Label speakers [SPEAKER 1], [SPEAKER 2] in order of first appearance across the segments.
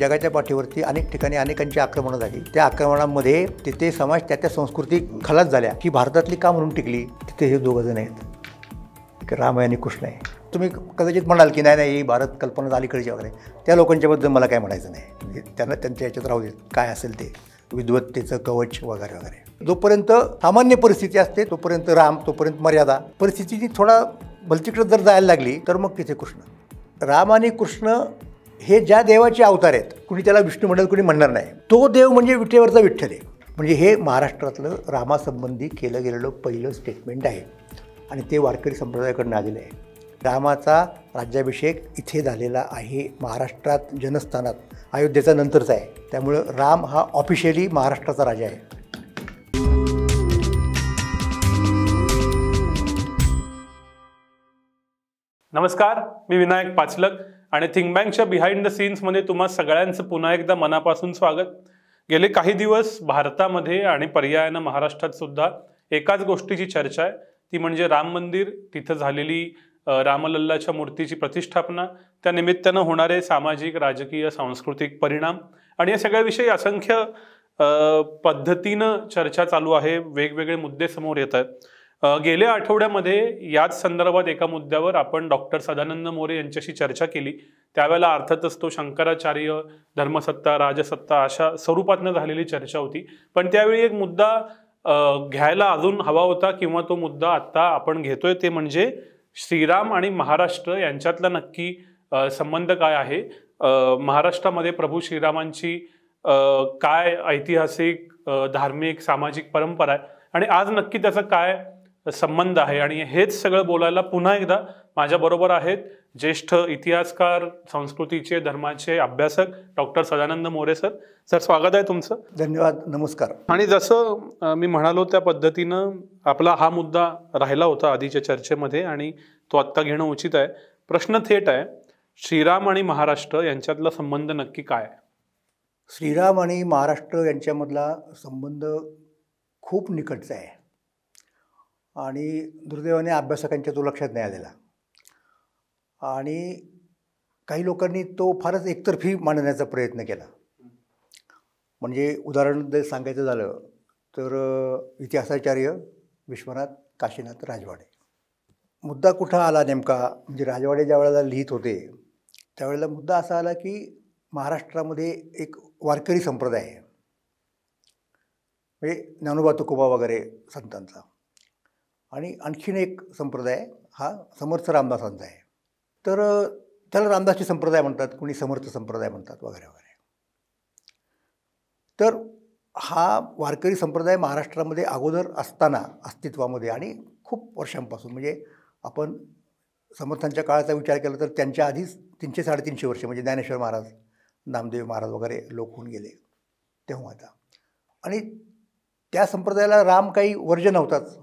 [SPEAKER 1] जगाच्या पाठीवरती अनेक ठिकाणी अनेकांची आक्रमणं झाली त्या आक्रमणामध्ये तिथे समाज त्या त्या संस्कृती खलास झाल्या की भारतातली का म्हणून टिकली तिथे हे दोघं जण आहेत राम आहे आणि कृष्ण आहे तुम्ही कदाचित म्हणाल की नाही नाही ही भारत कल्पना अलीकडची वगैरे त्या लोकांच्याबद्दल मला काय म्हणायचं नाही त्यांना त्यांच्या याच्यात राहू देत काय असेल ते विद्वत्तेचं कवच वगैरे वगैरे जोपर्यंत सामान्य परिस्थिती असते तोपर्यंत राम तोपर्यंत मर्यादा परिस्थितीची थोडा भलतीकडे जर जायला लागली तर मग तिथे कृष्ण राम आणि कृष्ण हे ज्या देवाचे अवतार आहेत कुणी त्याला विष्णू म्हणत कुणी म्हणणार नाही तो देव म्हणजे विठ्ठेवरचा विठ्ठल आहे म्हणजे हे महाराष्ट्रातलं रामासंबंधी केलं गेलेलं पहिलं स्टेटमेंट आहे आणि ते वारकरी संप्रदायाकडनं आलेलं आहे रामाचा राज्याभिषेक इथे झालेला आहे महाराष्ट्रात जनस्थानात अयोध्येचा नंतरचा आहे त्यामुळं राम हा ऑफिशियली महाराष्ट्राचा राजा आहे
[SPEAKER 2] नमस्कार मी विनायक पाचलक आणि थिंक बँकच्या बिहाइंड द सीन्समध्ये तुम्हा सगळ्यांचं पुन्हा एकदा मनापासून स्वागत गेले काही दिवस भारतामध्ये आणि पर्यायानं महाराष्ट्रात सुद्धा एकाच गोष्टीची चर्चा आहे ती म्हणजे राम मंदिर तिथं झालेली रामलल्लाच्या मूर्तीची प्रतिष्ठापना त्या निमित्तानं होणारे सामाजिक राजकीय सांस्कृतिक परिणाम आणि या सगळ्याविषयी असंख्य पद्धतीनं चर्चा चालू आहे वेगवेगळे मुद्दे समोर येत आहेत गेल्या आठवड्यामध्ये याच संदर्भात एका मुद्द्यावर आपण डॉक्टर सदानंद मोरे यांच्याशी चर्चा केली त्यावेळेला अर्थातच तो शंकराचार्य धर्मसत्ता राजसत्ता अशा स्वरूपातनं झालेली चर्चा होती पण त्यावेळी एक मुद्दा घ्यायला अजून हवा होता किंवा तो मुद्दा आत्ता आपण घेतोय ते म्हणजे श्रीराम आणि महाराष्ट्र यांच्यातला नक्की संबंध काय आहे महाराष्ट्रामध्ये प्रभू श्रीरामांची काय ऐतिहासिक धार्मिक सामाजिक परंपरा आहे आणि आज नक्की त्याचं काय संबंध आहे आणि हेच सगळं बोलायला पुन्हा एकदा माझ्याबरोबर आहेत ज्येष्ठ इतिहासकार संस्कृतीचे धर्माचे अभ्यासक doctor Sadanand More sir sir स्वागत आहे तुमचं
[SPEAKER 1] धन्यवाद नमस्कार
[SPEAKER 2] आणि जसं मी म्हणालो त्या पद्धतीनं आपला हा मुद्दा राहिला होता आधीच्या चर्चेमध्ये आणि तो आत्ता घेणं उचित आहे प्रश्न थेट आहे श्रीराम आणि महाराष्ट्र यांच्यातला संबंध नक्की काय आहे
[SPEAKER 1] श्रीराम आणि महाराष्ट्र यांच्यामधला संबंध खूप निकटचा आहे आणि दुर्दैवाने अभ्यासकांच्या तो लक्षात नाही आलेला आणि काही लोकांनी तो फारच एकतर्फी मांडण्याचा प्रयत्न केला म्हणजे उदाहरण सांगायचं झालं तर इतिहासाचार्य विश्वनाथ काशीनाथ राजवाडे मुद्दा कुठं आला नेमका म्हणजे राजवाडे ज्या वेळेला लिहित होते त्यावेळेला मुद्दा असा आला की महाराष्ट्रामध्ये एक वारकरी संप्रदाय आहे म्हणजे ज्ञानोबा तुकोबा वगैरे संतांचा आणि आणखीन एक संप्रदाय हा समर्थ रामदासांचा आहे तर त्याला रामदासची संप्रदाय म्हणतात कोणी समर्थ संप्रदाय म्हणतात वगैरे वगैरे तर हा वारकरी संप्रदाय महाराष्ट्रामध्ये अगोदर असताना अस्तित्वामध्ये आणि खूप वर्षांपासून म्हणजे आपण समर्थांच्या काळाचा विचार केला तर त्यांच्या आधीच तीनशे साडेतीनशे वर्ष म्हणजे ज्ञानेश्वर महाराज नामदेव महाराज वगैरे लोक होऊन गेले तेव्हा आता आणि त्या संप्रदायाला राम काही वर्ज नव्हताच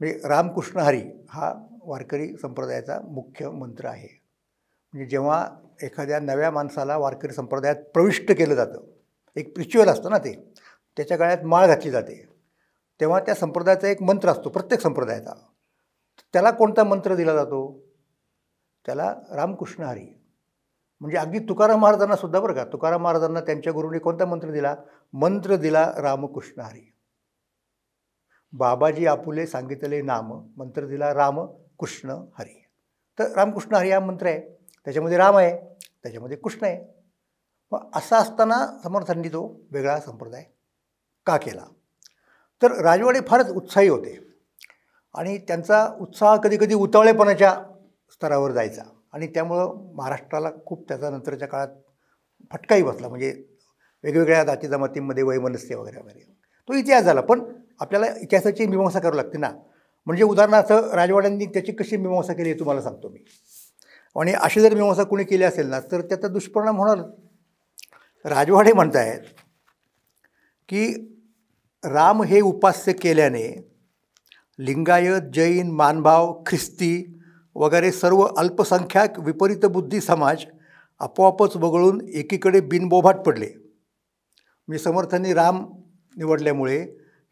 [SPEAKER 1] म्हणजे रामकृष्ण हरी हा वारकरी संप्रदायाचा मुख्य मंत्र आहे म्हणजे जेव्हा एखाद्या नव्या माणसाला वारकरी संप्रदायात प्रविष्ट केलं जातं एक रिच्युअल असतं ना ते त्याच्या गळ्यात माळ घातली जाते तेव्हा त्या संप्रदायाचा एक मंत्र असतो प्रत्येक संप्रदायाचा त्याला कोणता मंत्र दिला जातो त्याला रामकृष्ण हरी म्हणजे अगदी तुकाराम महाराजांना सुद्धा बरं का तुकाराम महाराजांना त्यांच्या गुरुने कोणता मंत्र दिला मंत्र दिला रामकृष्ण हरी बाबाजी आपुले सांगितले नाम मंत्र दिला राम कृष्ण हरी तर रामकृष्ण हरी हा मंत्र आहे त्याच्यामध्ये राम आहे त्याच्यामध्ये कृष्ण आहे मग असा असताना समर्थांनी तो वेगळा संप्रदाय का केला तर राजवाडे फारच उत्साही होते आणि त्यांचा उत्साह कधीकधी उतावळेपणाच्या स्तरावर जायचा आणि त्यामुळं महाराष्ट्राला खूप त्याचा नंतरच्या काळात फटकाही बसला म्हणजे वेगवेगळ्या जाती जमातींमध्ये वैमनस्य वगैरे वगैरे तो इतिहास झाला पण आपल्याला इतिहासाची मीमांसा करावी लागते ना म्हणजे उदाहरणार्थ राजवाड्यांनी त्याची कशी मीमांसा केली हे तुम्हाला सांगतो मी आणि अशी जर मीमांसा कोणी केली असेल ना तर त्याचा दुष्परिणाम होणार राजवाडे म्हणत आहेत की राम हे उपास्य केल्याने लिंगायत जैन मानभाव ख्रिस्ती वगैरे सर्व अल्पसंख्याक विपरीत बुद्धी समाज आपोआपच वगळून एकीकडे बिनबोभाट पडले मी समर्थांनी राम निवडल्यामुळे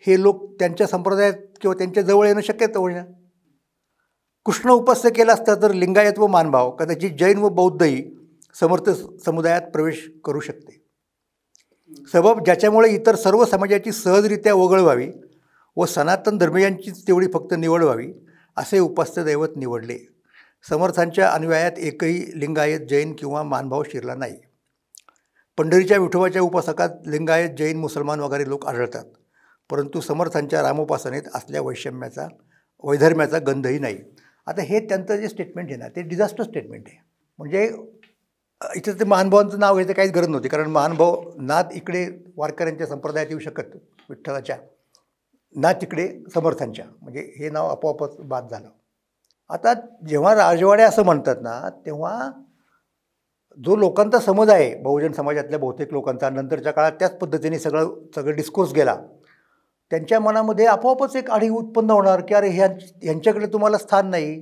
[SPEAKER 1] हे लोक त्यांच्या संप्रदायात किंवा त्यांच्या जवळ येणं शक्य होईना कृष्ण उपस्थ केला असता तर लिंगायत व मानभाव कदाचित जैन व बौद्धही समर्थ समुदायात प्रवेश करू शकते सबब ज्याच्यामुळे इतर सर्व समाजाची सहजरित्या वगळ व्हावी व सनातन धर्मियांचीच तेवढी फक्त निवड व्हावी असे उपास्य दैवत निवडले समर्थांच्या अनुयायात एकही लिंगायत जैन किंवा मानभाव शिरला नाही पंढरीच्या विठोबाच्या उपासकात लिंगायत जैन मुसलमान वगैरे लोक आढळतात परंतु समर्थांच्या रामोपासनेत असल्या वैषम्याचा वैधर्म्याचा गंधही नाही आता हे त्यांचं जे स्टेटमेंट आहे ना ते डिझास्टर स्टेटमेंट आहे म्हणजे इथं ते महानुभावांचं नाव घ्यायचं काहीच गरज नव्हती कारण महानुभाव ना इकडे वारकऱ्यांच्या संप्रदायात येऊ शकत विठ्ठलाच्या ना तिकडे समर्थांच्या म्हणजे हे नाव आपोआपच बाद झालं आता जेव्हा राजवाडे असं म्हणतात ना तेव्हा जो लोकांचा समज आहे बहुजन समाजातल्या बहुतेक लोकांचा नंतरच्या काळात त्याच पद्धतीने सगळं सगळं डिस्कोर्स गेला त्यांच्या मनामध्ये आपोआपच एक आढी उत्पन्न होणार की अरे ह्यांच्याकडे तुम्हाला स्थान नाही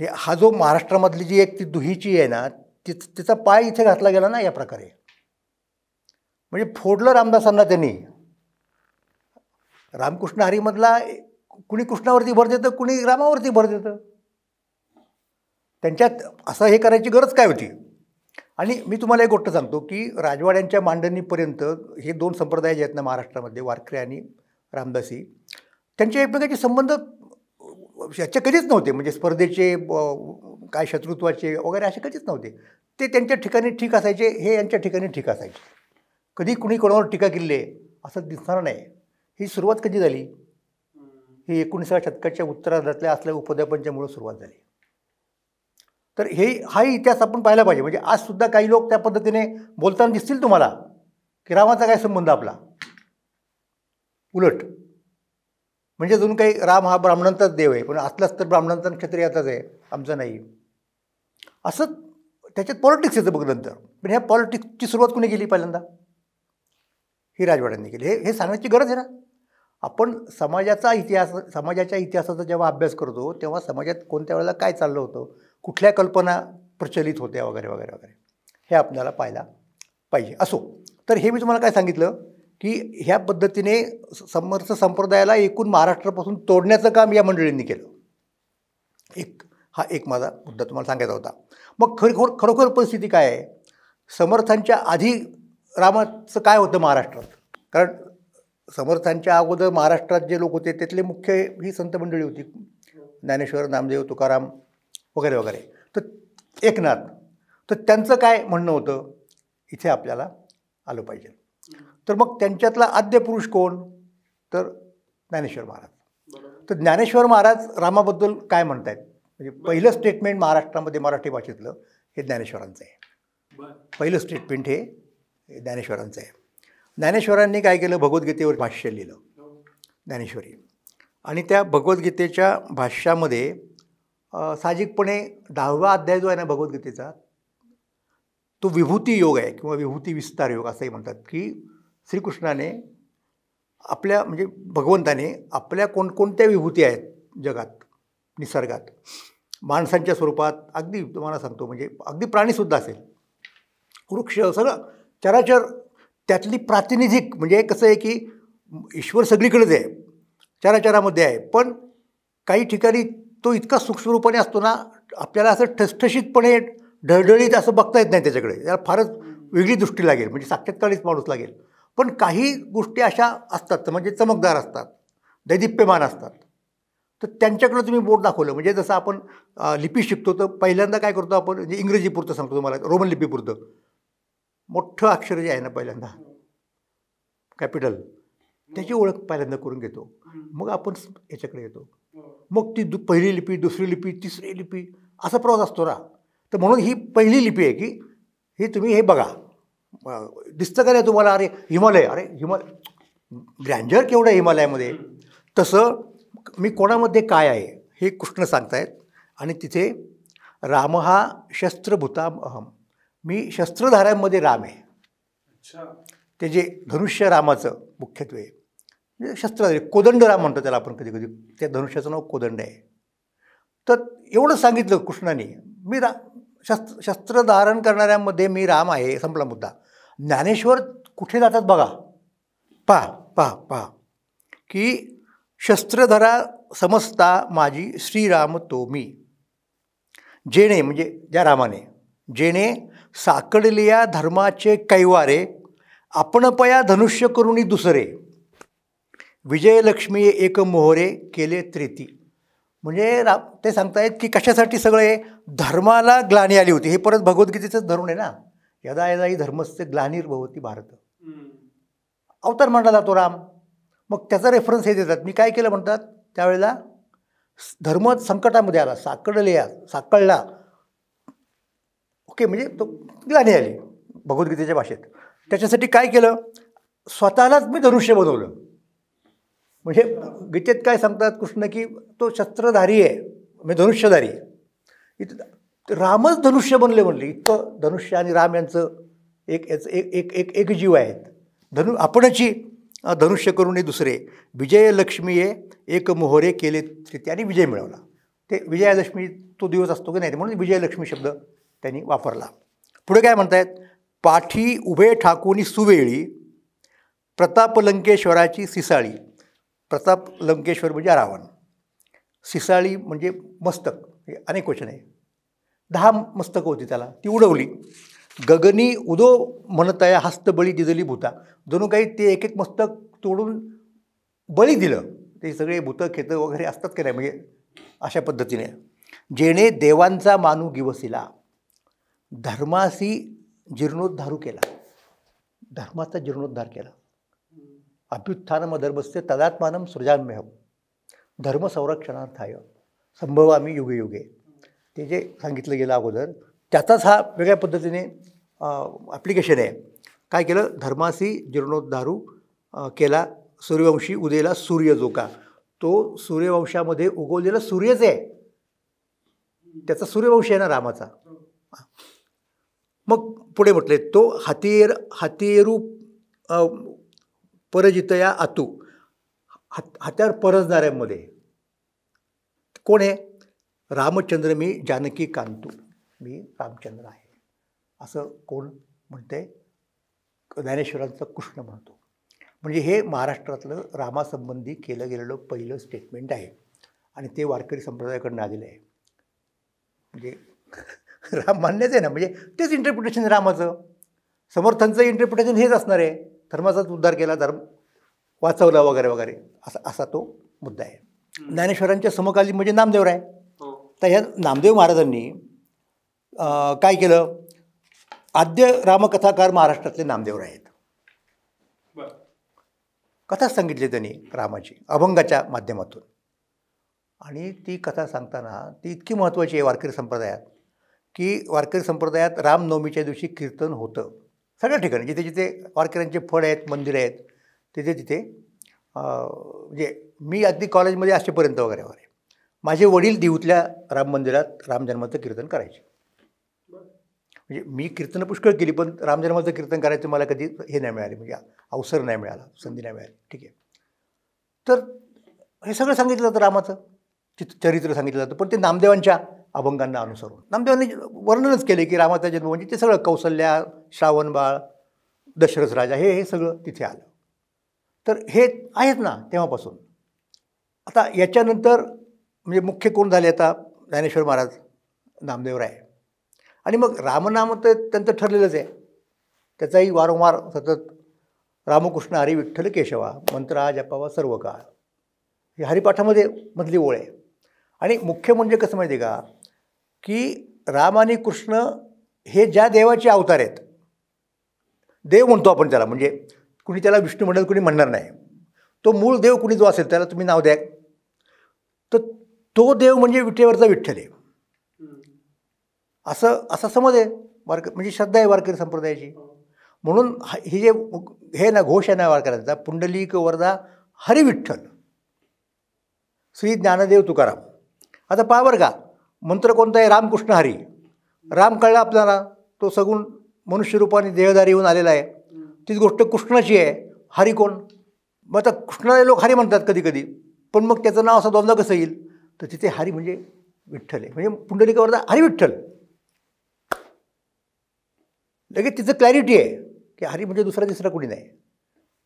[SPEAKER 1] हे हा जो महाराष्ट्रामधली जी एक ती दुहीची आहे ना ती तिचा पाय इथे घातला गेला ना या प्रकारे म्हणजे फोडलं रामदासांना त्यांनी रामकृष्ण हरीमधला कुणी कृष्णावरती भर देतं कुणी रामावरती भर देतं त्यांच्यात असं हे करायची गरज काय होती आणि मी तुम्हाला एक गोष्ट सांगतो की राजवाड्यांच्या मांडणीपर्यंत हे दोन संप्रदाय जे आहेत ना महाराष्ट्रामध्ये वारकरी आणि रामदासी त्यांचे एकमेकांचे संबंध याचे कधीच नव्हते म्हणजे स्पर्धेचे काय शत्रुत्वाचे वगैरे असे कधीच नव्हते ते त्यांच्या ठिकाणी ठीक असायचे हे यांच्या ठिकाणी ठीक असायचे कधी कुणी कोणावर टीका केली आहे असं दिसणार नाही ही सुरुवात कधी झाली ही एकोणीसाव्या शतकाच्या उत्तरार्धातल्या असल्या उपद्यापांच्यामुळं सुरुवात झाली तर हे हाही इतिहास आपण पाहायला पाहिजे म्हणजे आजसुद्धा काही लोक त्या पद्धतीने बोलताना दिसतील तुम्हाला की रामाचा काय संबंध आपला उलट म्हणजे अजून काही राम हा ब्राह्मणांचाच देव आहे पण असलाच तर ब्राह्मणांचा क्षत्रियाचाच आहे आमचं नाही असं त्याच्यात पॉलिटिक्स येतं बघ नंतर पण ह्या पॉलिटिक्सची सुरुवात कुणी केली पहिल्यांदा ही राजवाड्यांनी केली हे हे सांगण्याची गरज आहे ना आपण समाजाचा इतिहास समाजाच्या इतिहासाचा जेव्हा अभ्यास करतो तेव्हा समाजात कोणत्या वेळेला काय चाललं होतं कुठल्या कल्पना प्रचलित होत्या वगैरे वगैरे वगैरे हे आपल्याला पाहायला पाहिजे असो तर हे मी तुम्हाला काय सांगितलं की ह्या पद्धतीने समर्थ संप्रदायाला एकूण महाराष्ट्रापासून तोडण्याचं काम या मंडळींनी केलं एक हा एक माझा मुद्दा तुम्हाला सांगायचा होता मग खरोखर खरोखर परिस्थिती काय आहे समर्थांच्या आधी रामाचं काय होतं महाराष्ट्रात कारण समर्थांच्या अगोदर महाराष्ट्रात जे लोक होते त्यातले मुख्य ही संत मंडळी होती ज्ञानेश्वर नामदेव तुकाराम वगैरे वगैरे तर एकनाथ तर त्यांचं काय म्हणणं होतं इथे आपल्याला आलं पाहिजे तर मग त्यांच्यातला आद्य पुरुष कोण तर ज्ञानेश्वर महाराज तर ज्ञानेश्वर महाराज रामाबद्दल काय म्हणत आहेत म्हणजे पहिलं स्टेटमेंट महाराष्ट्रामध्ये मराठी भाषेतलं हे ज्ञानेश्वरांचं
[SPEAKER 2] आहे
[SPEAKER 1] पहिलं स्टेटमेंट हे ज्ञानेश्वरांचं आहे ज्ञानेश्वरांनी काय केलं भगवद्गीतेवर भाष्य लिहिलं हो. ज्ञानेश्वरी आणि त्या भगवद्गीतेच्या भाष्यामध्ये साहजिकपणे दहावा अध्याय जो आहे ना भगवद्गीतेचा तो विभूती योग आहे किंवा विभूती विस्तार योग असंही म्हणतात की श्रीकृष्णाने आपल्या म्हणजे भगवंताने आपल्या कोणकोणत्या विभूती आहेत जगात निसर्गात माणसांच्या स्वरूपात अगदी तुम्हाला सांगतो म्हणजे अगदी प्राणीसुद्धा असेल वृक्ष सगळं चराचर त्यातली प्रातिनिधिक म्हणजे कसं आहे की ईश्वर सगळीकडेच आहे चराचरामध्ये आहे पण काही ठिकाणी तो इतका सूक्ष्मरूपाने असतो ना आपल्याला असं ठसठशीतपणे ढळढळीत असं बघता येत नाही त्याच्याकडे त्याला फारच वेगळी दृष्टी लागेल म्हणजे साक्षात्कारीच माणूस लागेल पण काही गोष्टी अशा असतात म्हणजे चमकदार असतात दैदिप्यमान असतात तर त्यांच्याकडं तुम्ही बोट दाखवलं म्हणजे जसं आपण लिपी शिकतो तर पहिल्यांदा काय करतो आपण म्हणजे इंग्रजीपुरतं सांगतो तुम्हाला रोमन लिपीपुरतं मोठं अक्षर जे आहे ना पहिल्यांदा कॅपिटल त्याची ओळख पहिल्यांदा करून घेतो मग आपण याच्याकडे येतो मग ती दु पहिली लिपी दुसरी लिपी तिसरी लिपी असा प्रवास असतो ना तर म्हणून ही पहिली लिपी आहे की हे तुम्ही हे बघा दिसतं का नाही तुम्हाला अरे हिमालय अरे हिमालय ग्रँजर केवढं हिमालयामध्ये तसं मी कोणामध्ये काय आहे हे कृष्ण सांगतायत आणि तिथे राम हा शस्त्रभूता अहम मी शस्त्रधाऱ्यांमध्ये राम
[SPEAKER 2] आहे
[SPEAKER 1] ते जे धनुष्य रामाचं मुख्यत्वे म्हणजे शस्त्र कोदंडराम म्हणतो त्याला आपण कधी कधी त्या धनुष्याचं नाव कोदंड आहे तर एवढं सांगितलं कृष्णाने मी रा शस्त्र शस्त्र धारण करणाऱ्यांमध्ये मी राम आहे संपला मुद्दा ज्ञानेश्वर कुठे जातात बघा पहा पहा पहा की शस्त्रधरा समजता माझी श्रीराम तो मी जेणे म्हणजे ज्या रामाने जेणे साकडलेल्या धर्माचे कैवारे आपणपया धनुष्य करुणी दुसरे विजयलक्ष्मी एक मोहरे केले त्रेती म्हणजे रा ते सांगतायत की कशासाठी सगळे धर्माला ग्लानी आली होती हे परत भगवद्गीतेचंच धरून आहे ना यदा यदा ही धर्मस्य ग्लानिर्भवती भारत अवतार म्हणला जातो राम मग त्याचा रेफरन्स हे देतात मी काय केलं म्हणतात त्यावेळेला धर्म संकटामध्ये आला साकडले साकळला ओके म्हणजे तो ग्लानी आली भगवद्गीतेच्या भाषेत त्याच्यासाठी काय केलं स्वतःलाच मी धनुष्य बनवलं म्हणजे गीतेत काय सांगतात कृष्ण की तो शस्त्रधारी आहे म्हणजे धनुष्यधारी इथं रामच धनुष्य बनले म्हणले इतकं धनुष्य आणि राम यांचं एक याचं एक एक एक एक जीव आहेत धनु आपणची धनुष्य करून दुसरे विजयलक्ष्मी ये एक मोहरे केले त्याने विजय मिळवला ते विजयालक्ष्मी तो दिवस असतो की नाही म्हणून विजयलक्ष्मी शब्द त्यांनी वापरला पुढे काय म्हणतायत पाठी उभे ठाकूनी सुवेळी प्रतापलंकेश्वराची सिसाळी प्रताप लंकेश्वर म्हणजे रावण सिसाळी म्हणजे मस्तक हे अनेक वचन आहे दहा मस्तकं होती त्याला ती उडवली गगनी उदो म्हणताया हस्तबळी दिदली भूता जणू काही ते एक एक मस्तक तोडून बळी दिलं ते सगळे भूतं खेतं वगैरे असतात की नाही म्हणजे अशा पद्धतीने जेणे देवांचा मानू गिवसिला धर्मासी जीर्णोद्धारू केला धर्माचा जीर्णोद्धार केला अभ्युत्थानमधर्मस्य तदात्मानं सृजाम्यहम धर्म संरक्षणार्थाय आम्ही युगे युगे ते जे सांगितलं गेलं अगोदर त्याचाच हा वेगळ्या पद्धतीने ॲप्लिकेशन आहे काय केलं धर्मासी जीर्णोद्धारू केला सूर्यवंशी उदयला सूर्य जो का तो सूर्यवंशामध्ये उगवलेला सूर्यच आहे त्याचा सूर्यवंश आहे ना रामाचा मग पुढे म्हटले तो हातीर हातीरू परजितया या आतू हात हात्यार कोण आहे रामचंद्र मी जानकी कांतू मी रामचंद्र आहे असं कोण म्हणते ज्ञानेश्वरांचं कृष्ण म्हणतो म्हणजे हे महाराष्ट्रातलं रामासंबंधी केलं गेलेलं पहिलं स्टेटमेंट आहे आणि ते वारकरी संप्रदायाकडनं आलेलं आहे म्हणजे राम मान्यच आहे ना म्हणजे तेच इंटरप्रिटेशन रामाचं समर्थांचं इंटरप्रिटेशन हेच असणार आहे धर्माचाच उद्धार केला धर्म वाचवला वगैरे वगैरे असा असा तो मुद्दा आहे ज्ञानेश्वरांच्या समकालीन म्हणजे नामदेव राय हो. तर ह्या नामदेव महाराजांनी काय केलं आद्य रामकथाकार महाराष्ट्रातले नामदेव आहेत कथा सांगितली त्यांनी रामाची अभंगाच्या माध्यमातून आणि ती कथा सांगताना ती इतकी महत्त्वाची आहे वारकरी संप्रदायात की वारकरी संप्रदायात रामनवमीच्या दिवशी कीर्तन होतं सगळ्या ठिकाणी जिथे जिथे वारकऱ्यांचे फळ आहेत मंदिरं आहेत तिथे तिथे म्हणजे मी अगदी कॉलेजमध्ये असेपर्यंत वगैरे वगैरे माझे वडील देऊतल्या राम मंदिरात जन्माचं कीर्तन करायचे म्हणजे मी कीर्तन पुष्कळ केली पण रामजन्माचं कीर्तन करायचं मला कधी हे नाही मिळाले म्हणजे अवसर नाही मिळाला संधी नाही मिळाली ठीक आहे तर हे सगळं सांगितलं जातं रामाचं चित चरित्र सांगितलं जातं पण ते नामदेवांच्या अभंगांना अनुसरून नामदेवांनी वर्णनच केले की रामाचा जन्म म्हणजे ते सगळं कौसल्या श्रावणबाळ दशरथ राजा हे हे सगळं तिथे आलं तर हे आहेत ना तेव्हापासून आता याच्यानंतर म्हणजे मुख्य कोण झाले आता ज्ञानेश्वर महाराज राय आणि मग रामनाम तर त्यांचं ठरलेलंच आहे त्याचाही वारंवार सतत रामकृष्ण हरी विठ्ठल केशवा मंत्रा जपावा सर्व काळ हे हरिपाठामध्ये मधली ओळ आहे आणि मुख्य म्हणजे कसं माहिती का की राम आणि कृष्ण हे ज्या देवाचे अवतार आहेत देव म्हणतो आपण त्याला म्हणजे कुणी त्याला विष्णू म्हणेल कुणी म्हणणार नाही तो मूळ देव कुणी जो असेल त्याला तुम्ही नाव द्या तर तो देव म्हणजे विटेवरचा विठ्ठल आहे असं असा समज आहे वारक म्हणजे श्रद्धा आहे वारकरी संप्रदायाची म्हणून हे जे हे ना घोष आहे ना वारकऱ्यांचा पुंडलिक वरदा हरिविठ्ठल श्री ज्ञानदेव तुकाराम आता पावर का मंत्र कोणता आहे रामकृष्ण हरी राम कळला आपल्याला तो सगुण मनुष्यरूपाने देहदारी येऊन आलेला आहे तीच गोष्ट कृष्णाची आहे हरी कोण मग आता कृष्णाला लोक हरी म्हणतात कधी कधी पण मग त्याचं नाव असं दोनदा कसं येईल तर तिथे हरी म्हणजे विठ्ठल आहे म्हणजे पुंडलिकावरचा हरी विठ्ठल लगेच तिचं क्लॅरिटी आहे की हरी म्हणजे दुसरा तिसरा कुणी नाही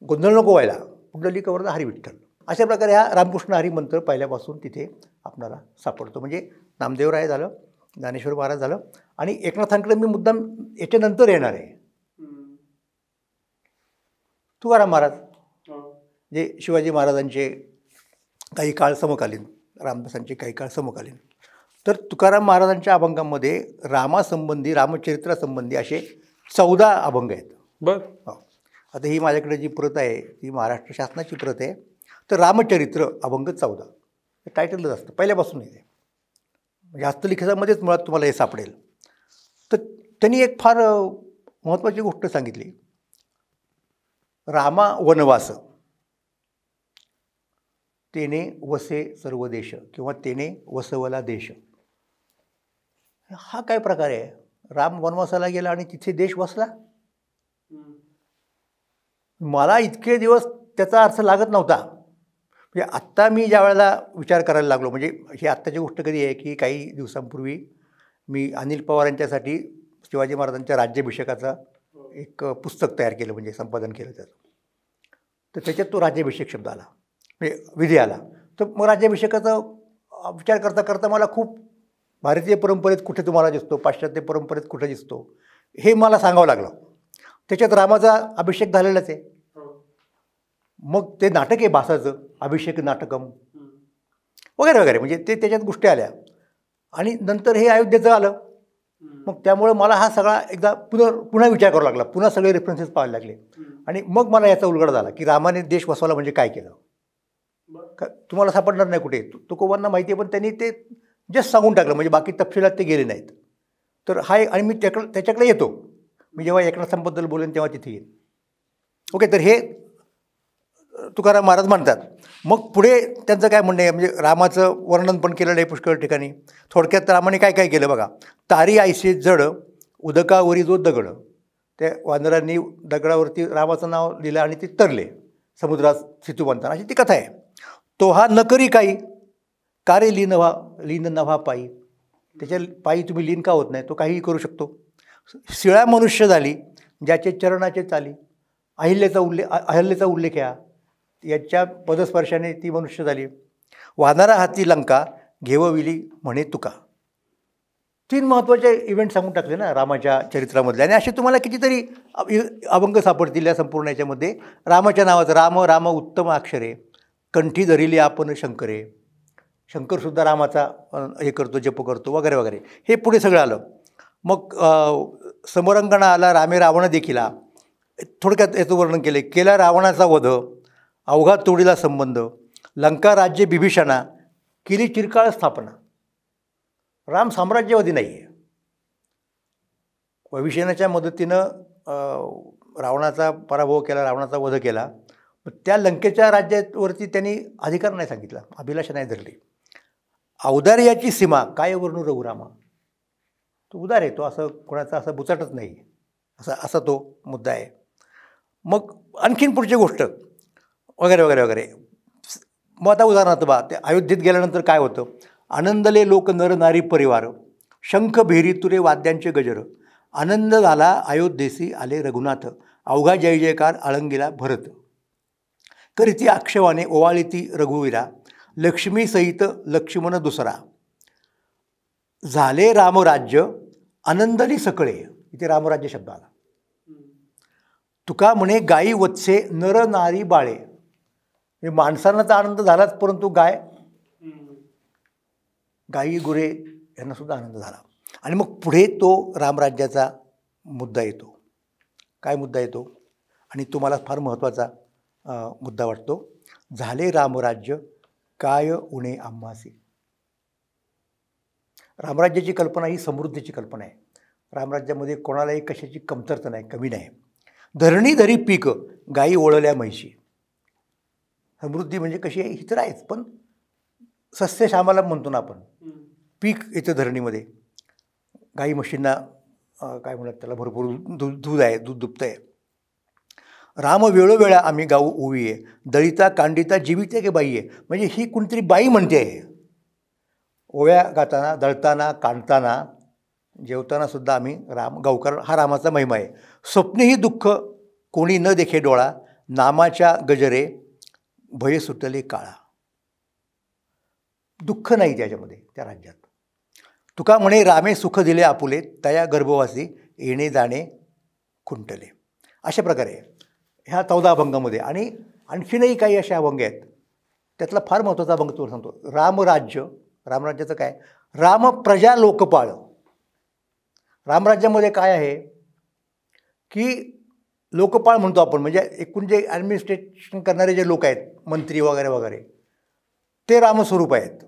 [SPEAKER 1] गोंधळ नको व्हायला पुंडलिकावरचा हरी विठ्ठल अशा प्रकारे हा रामकृष्ण हरी मंत्र पहिल्यापासून तिथे आपणाला सापडतो म्हणजे नामदेवराय झालं ज्ञानेश्वर महाराज झालं आणि एकनाथांकडे मी मुद्दाम याच्यानंतर येणार आहे तुकाराम महाराज हो. जे शिवाजी महाराजांचे काही काळ समकालीन रामदासांचे काही काळ समकालीन तर तुकाराम महाराजांच्या अभंगामध्ये रामासंबंधी रामचरित्रासंबंधी असे चौदा अभंग आहेत बरं हो. आता ही माझ्याकडे जी प्रत आहे ती महाराष्ट्र शासनाची प्रत आहे तर रामचरित्र अभंग चौदा हे टायटलच असतं पहिल्यापासून येते म्हणजे हस्तलिखितामध्येच मुळात तुम्हाला हे सापडेल तर त्यांनी एक फार महत्त्वाची गोष्ट सांगितली रामा वनवास तेने वसे सर्व देश किंवा तेने वसवला देश हा काय प्रकार आहे राम वनवासाला गेला आणि तिथे देश वसला मला इतके दिवस त्याचा अर्थ लागत नव्हता म्हणजे आत्ता मी ज्या वेळेला विचार करायला लागलो म्हणजे ही आत्ताची गोष्ट कधी आहे की काही दिवसांपूर्वी मी अनिल पवार यांच्यासाठी शिवाजी महाराजांच्या राज्याभिषेकाचं एक पुस्तक तयार केलं म्हणजे संपादन केलं त्याचं तर त्याच्यात तो राज्याभिषेक शब्द आला म्हणजे विधी आला तर मग राज्याभिषेकाचा विचार करता करता मला खूप भारतीय परंपरेत कुठे तुम्हाला दिसतो पाश्चात्य परंपरेत कुठे दिसतो हे मला सांगावं लागलं त्याच्यात रामाचा अभिषेक झालेलाच आहे हो. मग ते नाटक आहे भासाचं अभिषेक नाटकम वगैरे वगैरे म्हणजे ते त्याच्यात गोष्टी आल्या आणि नंतर हे अयोध्येचं आलं मग त्यामुळे मला हा सगळा एकदा पुनर् पुन्हा विचार करावा लागला पुन्हा सगळे रेफरन्सेस पाहायला लागले आणि मग मला याचा उलगडा झाला की रामाने देश वसवला म्हणजे काय केलं का तुम्हाला सापडणार नाही कुठे तो कोवांना माहिती आहे पण त्यांनी ते जस्ट सांगून टाकलं म्हणजे बाकी तपशिलात ते गेले नाहीत तर हा आणि मी त्याकडं त्याच्याकडे येतो मी जेव्हा एकनाथांबद्दल बोलेन तेव्हा तिथे येईन ओके तर हे तुकाराम महाराज म्हणतात मग पुढे त्यांचं काय म्हणणं आहे म्हणजे रामाचं वर्णन पण केलेलं आहे पुष्कळ ठिकाणी थोडक्यात रामाने काय काय केलं बघा तारी आयशी जड उदकावरी जो दगड त्या वानरांनी दगडावरती रामाचं नाव लिहिलं आणि ते तरले समुद्रात सितू बांधताना अशी ती कथा आहे तो हा नकरी काही कारे लीन व्हा लीन नव्हा पायी त्याच्या पायी तुम्ही लीन का होत नाही तो काहीही करू शकतो शिळा मनुष्य झाली ज्याचे चरणाचे चाली अहिल्याचा उल्लेख अहिल्याचा उल्लेख आहे याच्या पदस्पर्शाने ती मनुष्य झाली वाहणारा हाती लंका घेवविली म्हणे तुका तीन महत्त्वाचे इव्हेंट सांगून टाकले ना रामाच्या चरित्रामधले आणि असे तुम्हाला कितीतरी अभंग सापडतील या संपूर्ण याच्यामध्ये रामाच्या नावाचं राम राम उत्तम अक्षरे कंठी धरिली आपण शंकरे शंकरसुद्धा रामाचा हे करतो जप करतो वगैरे वगैरे हे पुढे सगळं आलं मग समरंगणा आला रामे रावण देखीला थोडक्यात याचं वर्णन केले केला रावणाचा वध अवघा तोडीला संबंध लंका राज्य बिभीषणा केली चिरकाळ स्थापना राम साम्राज्यवादी नाही आहे भविष्यनाच्या मदतीनं रावणाचा पराभव केला रावणाचा वध केला त्या लंकेच्या राज्यावरती त्यांनी अधिकार नाही सांगितला अभिलाषा नाही धरली औदार्याची सीमा काय वर्णू रघुरामा तो उदार आहे तो असं कोणाचा असं बुचाटत नाही असा असा तो मुद्दा आहे मग आणखीन पुढची गोष्ट वगैरे वगैरे वगैरे मग आता उदाहरणार्थ बा ते अयोध्येत गेल्यानंतर काय होतं आनंदले लोक नरनारी परिवार शंख भेरी तुरे वाद्यांचे गजर आनंद झाला अयोध्येसी आले रघुनाथ अवघा जय जयकार आळंगीला भरत करीती आक्षेवाने ओवाळीती रघुवीरा लक्ष्मी सहित लक्ष्मण दुसरा झाले रामराज्य आनंदली सकळे इथे रामराज्य शब्द आला तुका म्हणे गाई वत्से नर नारी बाळे म्हणजे माणसांना तर आनंद झालाच परंतु गाय गायी गुरे यांना सुद्धा आनंद झाला आणि मग पुढे तो रामराज्याचा मुद्दा येतो काय मुद्दा येतो आणि तो मला फार महत्त्वाचा मुद्दा वाटतो झाले रामराज्य काय उणे आम्हासे रामराज्याची कल्पना ही समृद्धीची कल्पना आहे रामराज्यामध्ये कोणालाही कशाची कमतरता नाही कमी नाही धरणी धरी पीक गायी ओळल्या म्हैशी समृद्धी म्हणजे कशी आहे ही तर आहेच पण सस्य श्यामाला म्हणतो ना आपण पीक येतं धरणीमध्ये गाई म्हशींना काय म्हणतात त्याला भरपूर दूध दूध आहे दूध दुप्त आहे राम वेळोवेळा आम्ही गाऊ ओवी आहे दळिता कांडिता जीवित आहे की बाई आहे म्हणजे ही कोणतरी बाई म्हणते आहे ओव्या गाताना दळताना कांडताना जेवताना सुद्धा आम्ही राम गावकर हा रामाचा महिमा आहे स्वप्नही दुःख कोणी न देखे डोळा नामाच्या गजरे भय सुटले काळा दुःख नाही त्याच्यामध्ये त्या राज्यात तुका म्हणे रामे सुख दिले आपुले तया गर्भवासी येणे जाणे खुंटले अशा प्रकारे ह्या चौदा अभंगामध्ये आणि आणखीनही काही अशा अभंग आहेत त्यातला फार महत्त्वाचा अभंग तुम्हाला सांगतो रामराज्य रामराज्याचं काय राम प्रजा लोकपाळ रामराज्यामध्ये काय आहे की लोकपाळ म्हणतो आपण म्हणजे एकूण जे ॲडमिनिस्ट्रेशन करणारे जे लोक आहेत मंत्री वगैरे वगैरे ते रामस्वरूप आहेत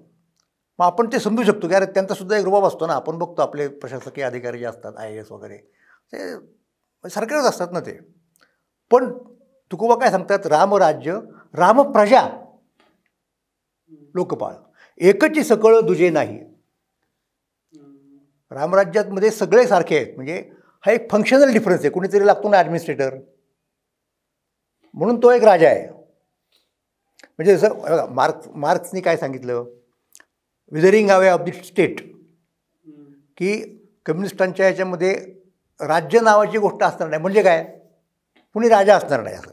[SPEAKER 1] मग आपण ते समजू शकतो की अरे त्यांचासुद्धा एक रुबाब असतो ना आपण बघतो आपले प्रशासकीय अधिकारी जे असतात आय एस वगैरे ते सरकारच असतात ना ते पण तुकोबा काय सांगतात रामराज्य रामप्रजा लोकपाल एकची सकळ दुजे नाही रामराज्यातमध्ये सगळे सारखे आहेत म्हणजे हा एक फंक्शनल डिफरन्स आहे कुणीतरी लागतो ना ॲडमिनिस्ट्रेटर म्हणून तो एक राजा आहे म्हणजे जसं मार्क्स मार्क्सनी काय सांगितलं withering away of the state की कम्युनिस्टांच्या याच्यामध्ये राज्य नावाची गोष्ट असणार नाही म्हणजे काय कुणी राजा असणार नाही असं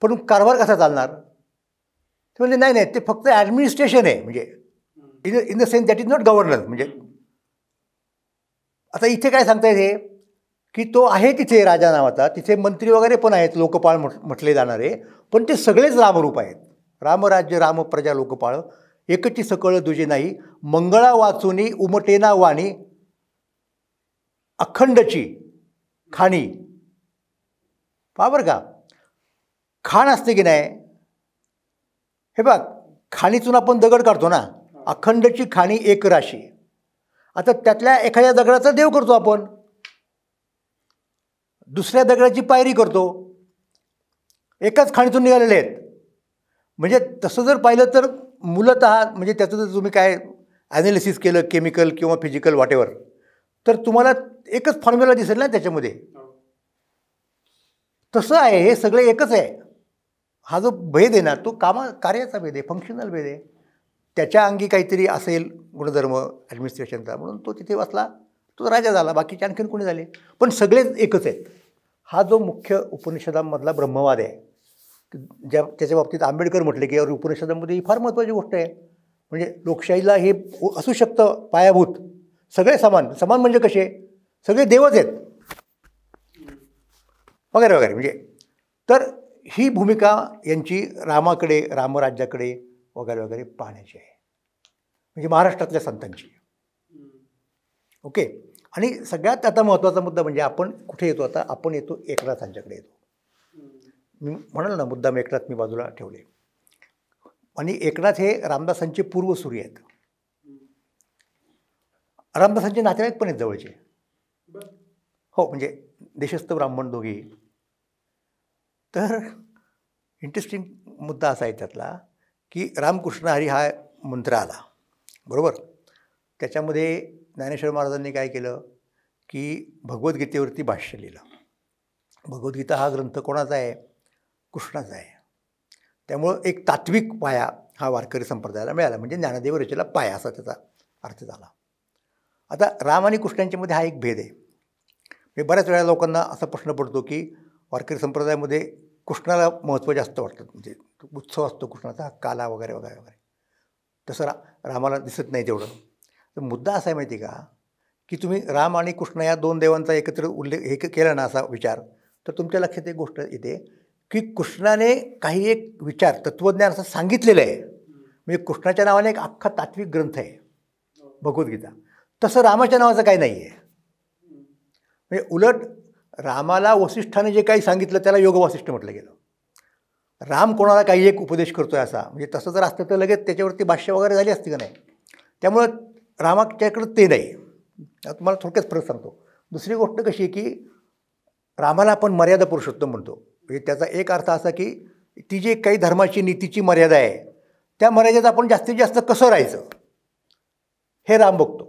[SPEAKER 1] पण कारभार कसा चालणार ते म्हणजे नाही नाही ते फक्त ॲडमिनिस्ट्रेशन आहे म्हणजे in in the sense that is not governor म्हणजे आता इथे काय सांगता हे की तो आहे तिथे राजा नावाचा तिथे मंत्री वगैरे पण आहेत लोकपाल म्हट म्हटले जाणारे पण ते सगळेच रामरूप आहेत रामराज्य रामप्रजा लोकपाळ एकची सकळ दुजे नाही मंगळा वाचुनी उमटेना वाणी अखंडची खाणी बाबर बरं का खाण असते की नाही हे बघ खाणीतून आपण दगड काढतो ना अखंडची खाणी एक राशी आता त्यातल्या एखाद्या दगडाचा देव करतो आपण दुसऱ्या दगडाची पायरी करतो एकाच खाणीतून निघालेले आहेत म्हणजे तसं जर पाहिलं तर मूलत म्हणजे त्याचं जर तुम्ही काय ॲनालिसिस केलं केमिकल किंवा फिजिकल वाटेवर तर तुम्हाला एकच फॉर्म्युला दिसेल ना त्याच्यामध्ये तसं आहे हे सगळे एकच आहे हा जो भेद आहे ना तो कामा कार्याचा भेद आहे फंक्शनल भेद आहे त्याच्या अंगी काहीतरी असेल गुणधर्म ॲडमिनिस्ट्रेशनचा म्हणून तो तिथे वाचला तो राजा झाला बाकीचे आणखीन कोणी झाले पण सगळेच एकच आहेत हा जो मुख्य उपनिषदांमधला ब्रह्मवाद आहे ज्या त्याच्या बाबतीत आंबेडकर म्हटले की यावर उपनिषदामध्ये ही फार महत्त्वाची गोष्ट आहे म्हणजे लोकशाहीला हे असू शकतं पायाभूत सगळे समान समान म्हणजे कसे सगळे देवच आहेत वगैरे वगैरे म्हणजे तर ही भूमिका यांची रामाकडे रामराज्याकडे वगैरे वगैरे पाहण्याची आहे म्हणजे महाराष्ट्रातल्या संतांची ओके आणि सगळ्यात आता महत्त्वाचा मुद्दा म्हणजे आपण कुठे येतो आता आपण येतो एकनाथांच्याकडे येतो मी म्हणाल ना मुद्दाम एकनाथ मी बाजूला ठेवले आणि एकनाथ हे रामदासांचे पूर्वसूर्य आहेत रामदासांचे नातेवाईक पण आहेत जवळचे हो म्हणजे देशस्थ ब्राह्मण दोघे तर इंटरेस्टिंग मुद्दा असा आहे त्यातला की रामकृष्ण हरी हा मंत्र आला बरोबर त्याच्यामध्ये ज्ञानेश्वर महाराजांनी काय केलं की भगवद्गीतेवरती भाष्य लिहिलं भगवद्गीता हा ग्रंथ कोणाचा आहे कृष्णाचा आहे त्यामुळं एक तात्विक पाया हा वारकरी संप्रदायाला मिळाला म्हणजे ज्ञानदेव रचेला पाया असा त्याचा अर्थ झाला आता राम आणि कृष्णांच्यामध्ये हा एक भेद आहे मी बऱ्याच वेळा लोकांना असा प्रश्न पडतो की वारकरी संप्रदायामध्ये कृष्णाला महत्त्व जास्त वाटतं म्हणजे उत्सव असतो कृष्णाचा काला वगैरे वगैरे वगैरे तसं रा रामाला दिसत नाही तेवढं तर मुद्दा असा आहे माहिती का की तुम्ही राम आणि कृष्ण या दोन देवांचा एकत्र उल्लेख हे केला ना असा विचार तर तुमच्या लक्षात एक गोष्ट येते की कृष्णाने काही एक विचार तत्त्वज्ञान असं सांगितलेलं आहे म्हणजे कृष्णाच्या नावाने एक अख्खा तात्विक ग्रंथ आहे भगवद्गीता तसं रामाच्या नावाचं काही नाही आहे म्हणजे उलट रामाला वसिष्ठाने जे काही सांगितलं त्याला योग वसिष्ठ म्हटलं गेलं राम कोणाला काही एक उपदेश करतो आहे असा म्हणजे तसं जर असतं तर लगेच त्याच्यावरती भाष्य वगैरे झाली असती का नाही त्यामुळं रामाच्याकडं ते नाही तुम्हाला थोडक्यात फरक सांगतो दुसरी गोष्ट कशी आहे की रामाला आपण मर्यादा पुरुषोत्तम म्हणतो म्हणजे त्याचा एक अर्थ असा की ती जी काही धर्माची नीतीची मर्यादा आहे त्या मर्यादेत आपण जास्तीत जास्त कसं राहायचं हे राम बघतो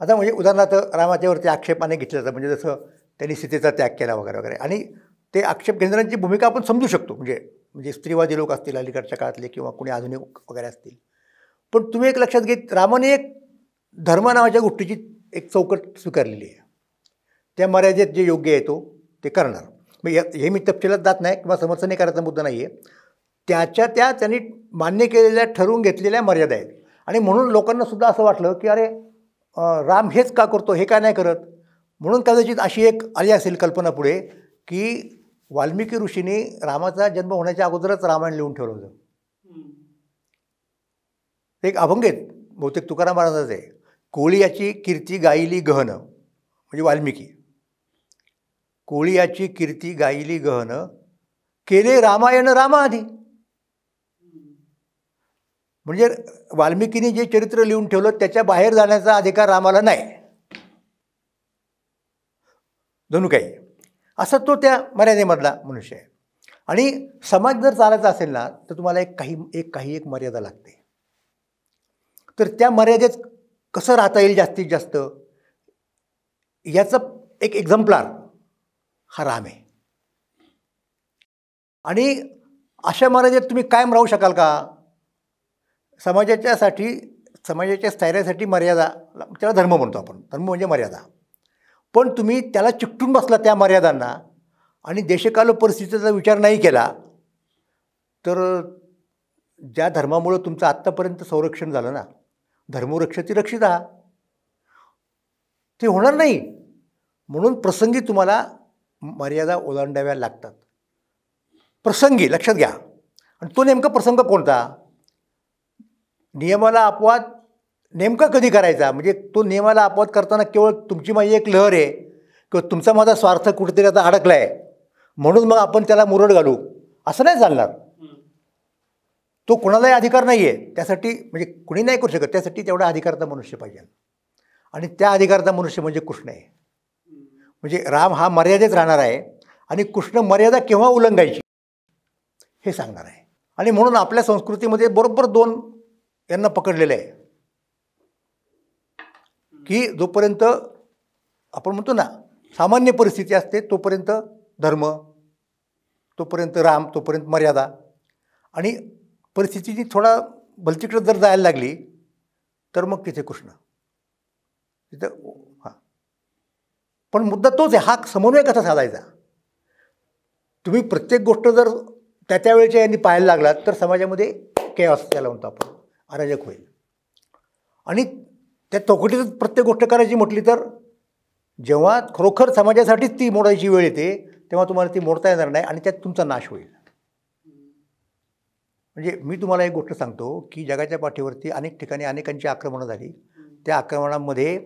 [SPEAKER 1] आता म्हणजे उदाहरणार्थ रामाच्यावरती आक्षेपाने घेतले जातं म्हणजे जसं त्यांनी सीतेचा त्याग केला वगैरे वगैरे आणि ते आक्षेप घेणाऱ्यांची भूमिका आपण समजू शकतो म्हणजे म्हणजे स्त्रीवादी लोक असतील अलीकडच्या काळातले किंवा कोणी आधुनिक वगैरे असतील पण तुम्ही एक लक्षात घेत रामाने एक धर्म नावाच्या गोष्टीची एक चौकट स्वीकारलेली आहे त्या मर्यादेत जे योग्य आहे तो ते करणार मग हे मी तपशिलात जात नाही किंवा नाही करायचा मुद्दा नाही आहे त्याच्या त्या त्यांनी मान्य केलेल्या ठरवून घेतलेल्या मर्यादा आहेत आणि म्हणून लोकांना सुद्धा असं वाटलं की अरे राम हेच का करतो हे काय नाही करत म्हणून कदाचित अशी एक आली असेल कल्पना पुढे की वाल्मिकी ऋषीने रामाचा जन्म होण्याच्या अगोदरच रामायण लिहून ठेवलं होतं एक अभंग आहेत बहुतेक तुकाराम महाराजांचे आहे कोळी याची कीर्ती गायली गहन म्हणजे वाल्मिकी कोळियाची कीर्ती गायली गहन केले रामायण रामाआधी म्हणजे वाल्मिकीने जे चरित्र लिहून ठेवलं त्याच्या बाहेर जाण्याचा अधिकार रामाला नाही दोनू काही असा तो त्या मर्यादेमधला मनुष्य आहे आणि समाज जर चालायचा असेल ना तर तुम्हाला एक काही एक काही एक मर्यादा लागते तर त्या मर्यादेत कसं राहता येईल जास्तीत जास्त याचं एक एक्झाम्पलार हा आहे आणि अशा महाराजात तुम्ही कायम राहू शकाल का समाजाच्यासाठी समाजाच्या स्थैर्यासाठी मर्यादा त्याला धर्म म्हणतो आपण धर्म म्हणजे मर्यादा पण तुम्ही त्याला चिकटून बसला त्या मर्यादांना आणि देशकाल परिस्थितीचा विचार नाही केला तर ज्या धर्मामुळं तुमचं आत्तापर्यंत संरक्षण झालं ना धर्मरक्षती रक्षित हा ते होणार नाही म्हणून प्रसंगी तुम्हाला मर्यादा ओलांडाव्या लागतात प्रसंगी लक्षात घ्या आणि तो नेमका प्रसंग कोणता नियमाला अपवाद नेमका कधी करायचा म्हणजे तो नियमाला अपवाद करताना केवळ तुमची माझी एक लहर आहे किंवा तुमचा माझा स्वार्थ कुठेतरी आता अडकला आहे म्हणून मग आपण त्याला मुरड घालू असं नाही चालणार तो कोणालाही अधिकार नाही आहे त्यासाठी म्हणजे कुणी नाही करू शकत त्यासाठी तेवढा अधिकारता मनुष्य पाहिजे आणि त्या अधिकारता मनुष्य म्हणजे कृष्ण आहे म्हणजे राम हा मर्यादेत राहणार आहे आणि कृष्ण मर्यादा केव्हा उलंघायची हे सांगणार आहे आणि म्हणून आपल्या संस्कृतीमध्ये बरोबर दोन यांना पकडलेले आहे की जोपर्यंत आपण म्हणतो ना सामान्य परिस्थिती असते तोपर्यंत धर्म तोपर्यंत राम तोपर्यंत मर्यादा आणि परिस्थितीची थोडा भलतीकडे जर जायला लागली तर मग तिथे कृष्ण तिथं पण मुद्दा तोच आहे हा समन्वय कसा साधायचा तुम्ही प्रत्येक गोष्ट जर त्या त्यावेळेच्या यांनी पाहायला लागलात तर समाजामध्ये के असं त्याला म्हणतो आपण अराजक होईल आणि त्या चौकटीतच प्रत्येक गोष्ट करायची म्हटली तर जेव्हा खरोखर समाजासाठीच ती मोडायची वेळ येते तेव्हा तुम्हाला ती मोडता येणार नाही आणि त्यात तुमचा नाश होईल म्हणजे मी तुम्हाला एक गोष्ट सांगतो की जगाच्या पाठीवरती अनेक ठिकाणी अनेकांची आक्रमणं झाली त्या आक्रमणामध्ये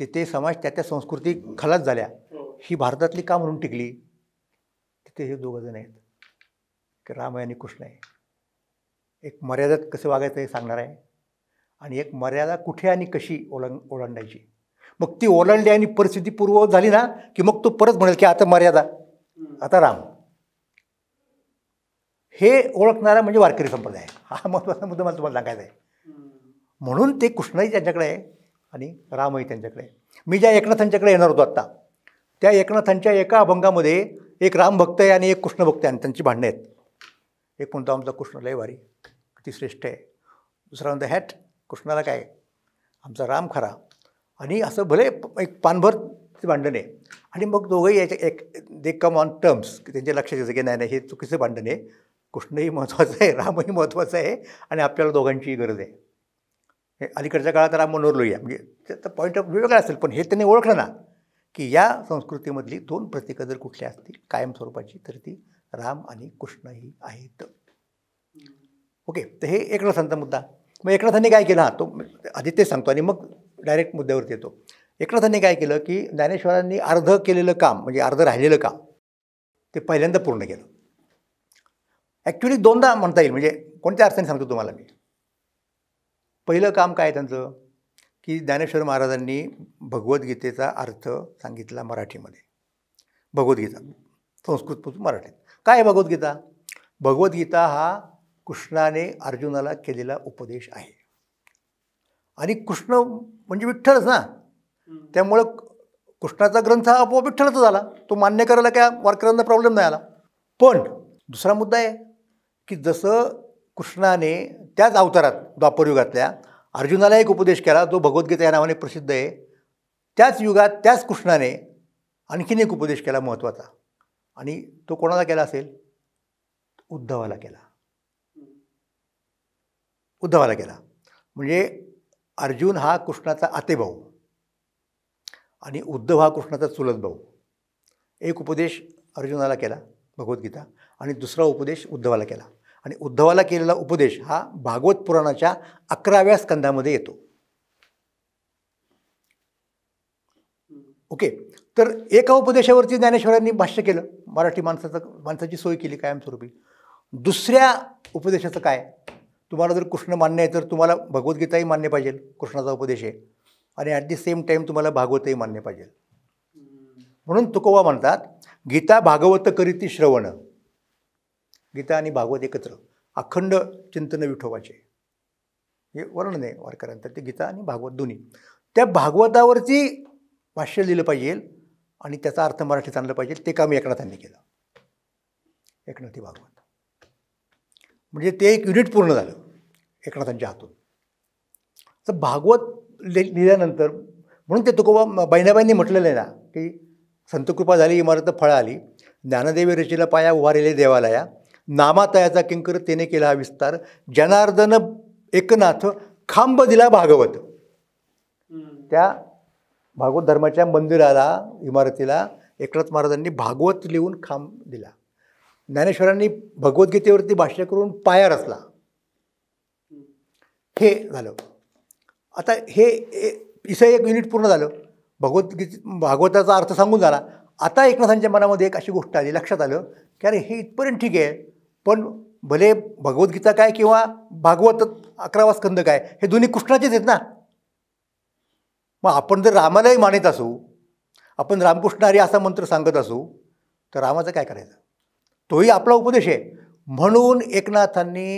[SPEAKER 1] तिथे समाज त्या त्या संस्कृती खलास झाल्या हो. ही भारतातली का म्हणून टिकली तिथे हे जण आहेत की राम आहे आणि कृष्ण आहे एक मर्यादा कसं वागायचं हे सांगणार आहे आणि एक मर्यादा कुठे आणि कशी ओलां ओलांडायची मग ती ओलांडली आणि परिस्थिती पूर्व झाली ना की मग तो परत म्हणेल की आता मर्यादा आता राम हे ओळखणारा म्हणजे वारकरी संप्रदाय हा महत्त्वाचा मुद्दा मला तुम्हाला सांगायचा आहे म्हणून ते कृष्णही त्यांच्याकडे आहे आणि रामही त्यांच्याकडे मी ज्या एकनाथांच्याकडे येणार होतो आत्ता त्या एकनाथांच्या एका अभंगामध्ये एक रामभक्त आहे आणि एक कृष्णभक्त आहे आणि त्यांची भांडणं आहेत एक म्हणतो आमचा कृष्ण लय भारी किती श्रेष्ठ आहे दुसरा म्हणतो हॅट कृष्णाला काय आमचा राम खरा आणि असं भले एक पानभर ते भांडण आहे आणि मग दोघंही याच्या एक दे कम ऑन टर्म्स की त्यांच्या लक्षात येतं की नाही नाही हे चुकीचं भांडणे आहे कृष्णही महत्त्वाचं आहे रामही महत्त्वाचं आहे आणि आपल्याला दोघांचीही गरज आहे हे अलीकडच्या काळात राम लोहिया म्हणजे त्याचा पॉईंट ऑफ व्ह्यू वेगळा असेल पण हे त्यांनी ओळखलं ना की या संस्कृतीमधली दोन प्रतीकं जर कुठल्या असतील कायमस्वरूपाची तर ती राम आणि कृष्ण ही आहेत ओके तर हे एकनाथांचा मुद्दा मग एकनाथांनी काय केलं तो आधी ते सांगतो आणि मग डायरेक्ट मुद्द्यावरती येतो एकनाथांनी काय केलं की ज्ञानेश्वरांनी अर्ध केलेलं काम म्हणजे अर्ध राहिलेलं काम ते पहिल्यांदा पूर्ण केलं ॲक्च्युली दोनदा म्हणता येईल म्हणजे कोणत्या अर्थाने सांगतो तुम्हाला मी पहिलं काम काय त्यांचं की ज्ञानेश्वर महाराजांनी भगवद्गीतेचा अर्थ सांगितला मराठीमध्ये भगवद्गीता संस्कृतपासून मराठीत काय भगवद्गीता भगवद्गीता हा कृष्णाने अर्जुनाला केलेला उपदेश आहे आणि कृष्ण म्हणजे विठ्ठलच ना त्यामुळं कृष्णाचा ग्रंथ हा आपोआप विठ्ठलच झाला तो मान्य करायला काय वारकऱ्यांना प्रॉब्लेम नाही आला पण दुसरा मुद्दा आहे की जसं कृष्णाने त्याच अवतारात द्वापर युगातल्या अर्जुनाला एक उपदेश केला जो भगवद्गीता या नावाने प्रसिद्ध आहे त्याच युगात त्याच कृष्णाने आणखीन एक उपदेश केला महत्त्वाचा आणि तो कोणाला केला असेल उद्धवाला केला उद्धवाला केला म्हणजे अर्जुन हा कृष्णाचा भाऊ आणि उद्धव हा कृष्णाचा चुलत भाऊ एक उपदेश अर्जुनाला केला भगवद्गीता आणि दुसरा उपदेश उद्धवाला केला आणि उद्धवाला केलेला उपदेश हा भागवत पुराणाच्या अकराव्या स्कंदामध्ये येतो ओके तर एका उपदेशावरती ज्ञानेश्वरांनी भाष्य केलं मराठी माणसाचं माणसाची सोय केली कायमस्वरूपी दुसऱ्या उपदेशाचं काय तुम्हाला जर कृष्ण मान्य आहे तर तुम्हाला भगवद्गीताही मान्य पाहिजे कृष्णाचा उपदेश आहे आणि ॲट दी सेम टाईम तुम्हाला भागवतही मान्य पाहिजे म्हणून तुकोबा म्हणतात गीता भागवत करीती श्रवण गीता आणि भागवत एकत्र अखंड चिंतन विठोबाचे हे वर्णन आहे वारकऱ्यानंतर ते गीता आणि भागवत दोन्ही त्या भागवतावरती भाष्य लिहिलं पाहिजे आणि त्याचा अर्थ मराठीत आणलं पाहिजे ते काम एकनाथांनी केलं एकनाथी भागवत म्हणजे ते एक युनिट पूर्ण झालं एकनाथांच्या हातून तर भागवत लिहिल्यानंतर म्हणून ते तुकोबा बैनाबाईंनी म्हटलेलं आहे ना की संतकृपा झाली इमारत फळं आली ज्ञानदेवी रचीला पाया उभारलेले देवालया नामातयाचा किंकर तेने केला हा विस्तार जनार्दन एकनाथ खांब दिला भागवत त्या भागवत धर्माच्या मंदिराला इमारतीला एकनाथ महाराजांनी भागवत लिहून खांब दिला ज्ञानेश्वरांनी भगवद्गीतेवरती भाष्य करून पाया रचला हे झालं आता हे इसं एक युनिट पूर्ण झालं भगवद्गीत भागवताचा अर्थ सांगून झाला आता एकनाथांच्या मनामध्ये एक अशी गोष्ट आली लक्षात आलं की अरे हे इथपर्यंत ठीक आहे पण भले भगवद्गीता काय किंवा भागवत अकरावा स्कंद काय हे दोन्ही कृष्णाचेच आहेत ना मग आपण जर रामालाही मानत असू आपण रामकृष्ण असा मंत्र सांगत असू तर रामाचं काय करायचं तोही आपला उपदेश आहे म्हणून एकनाथांनी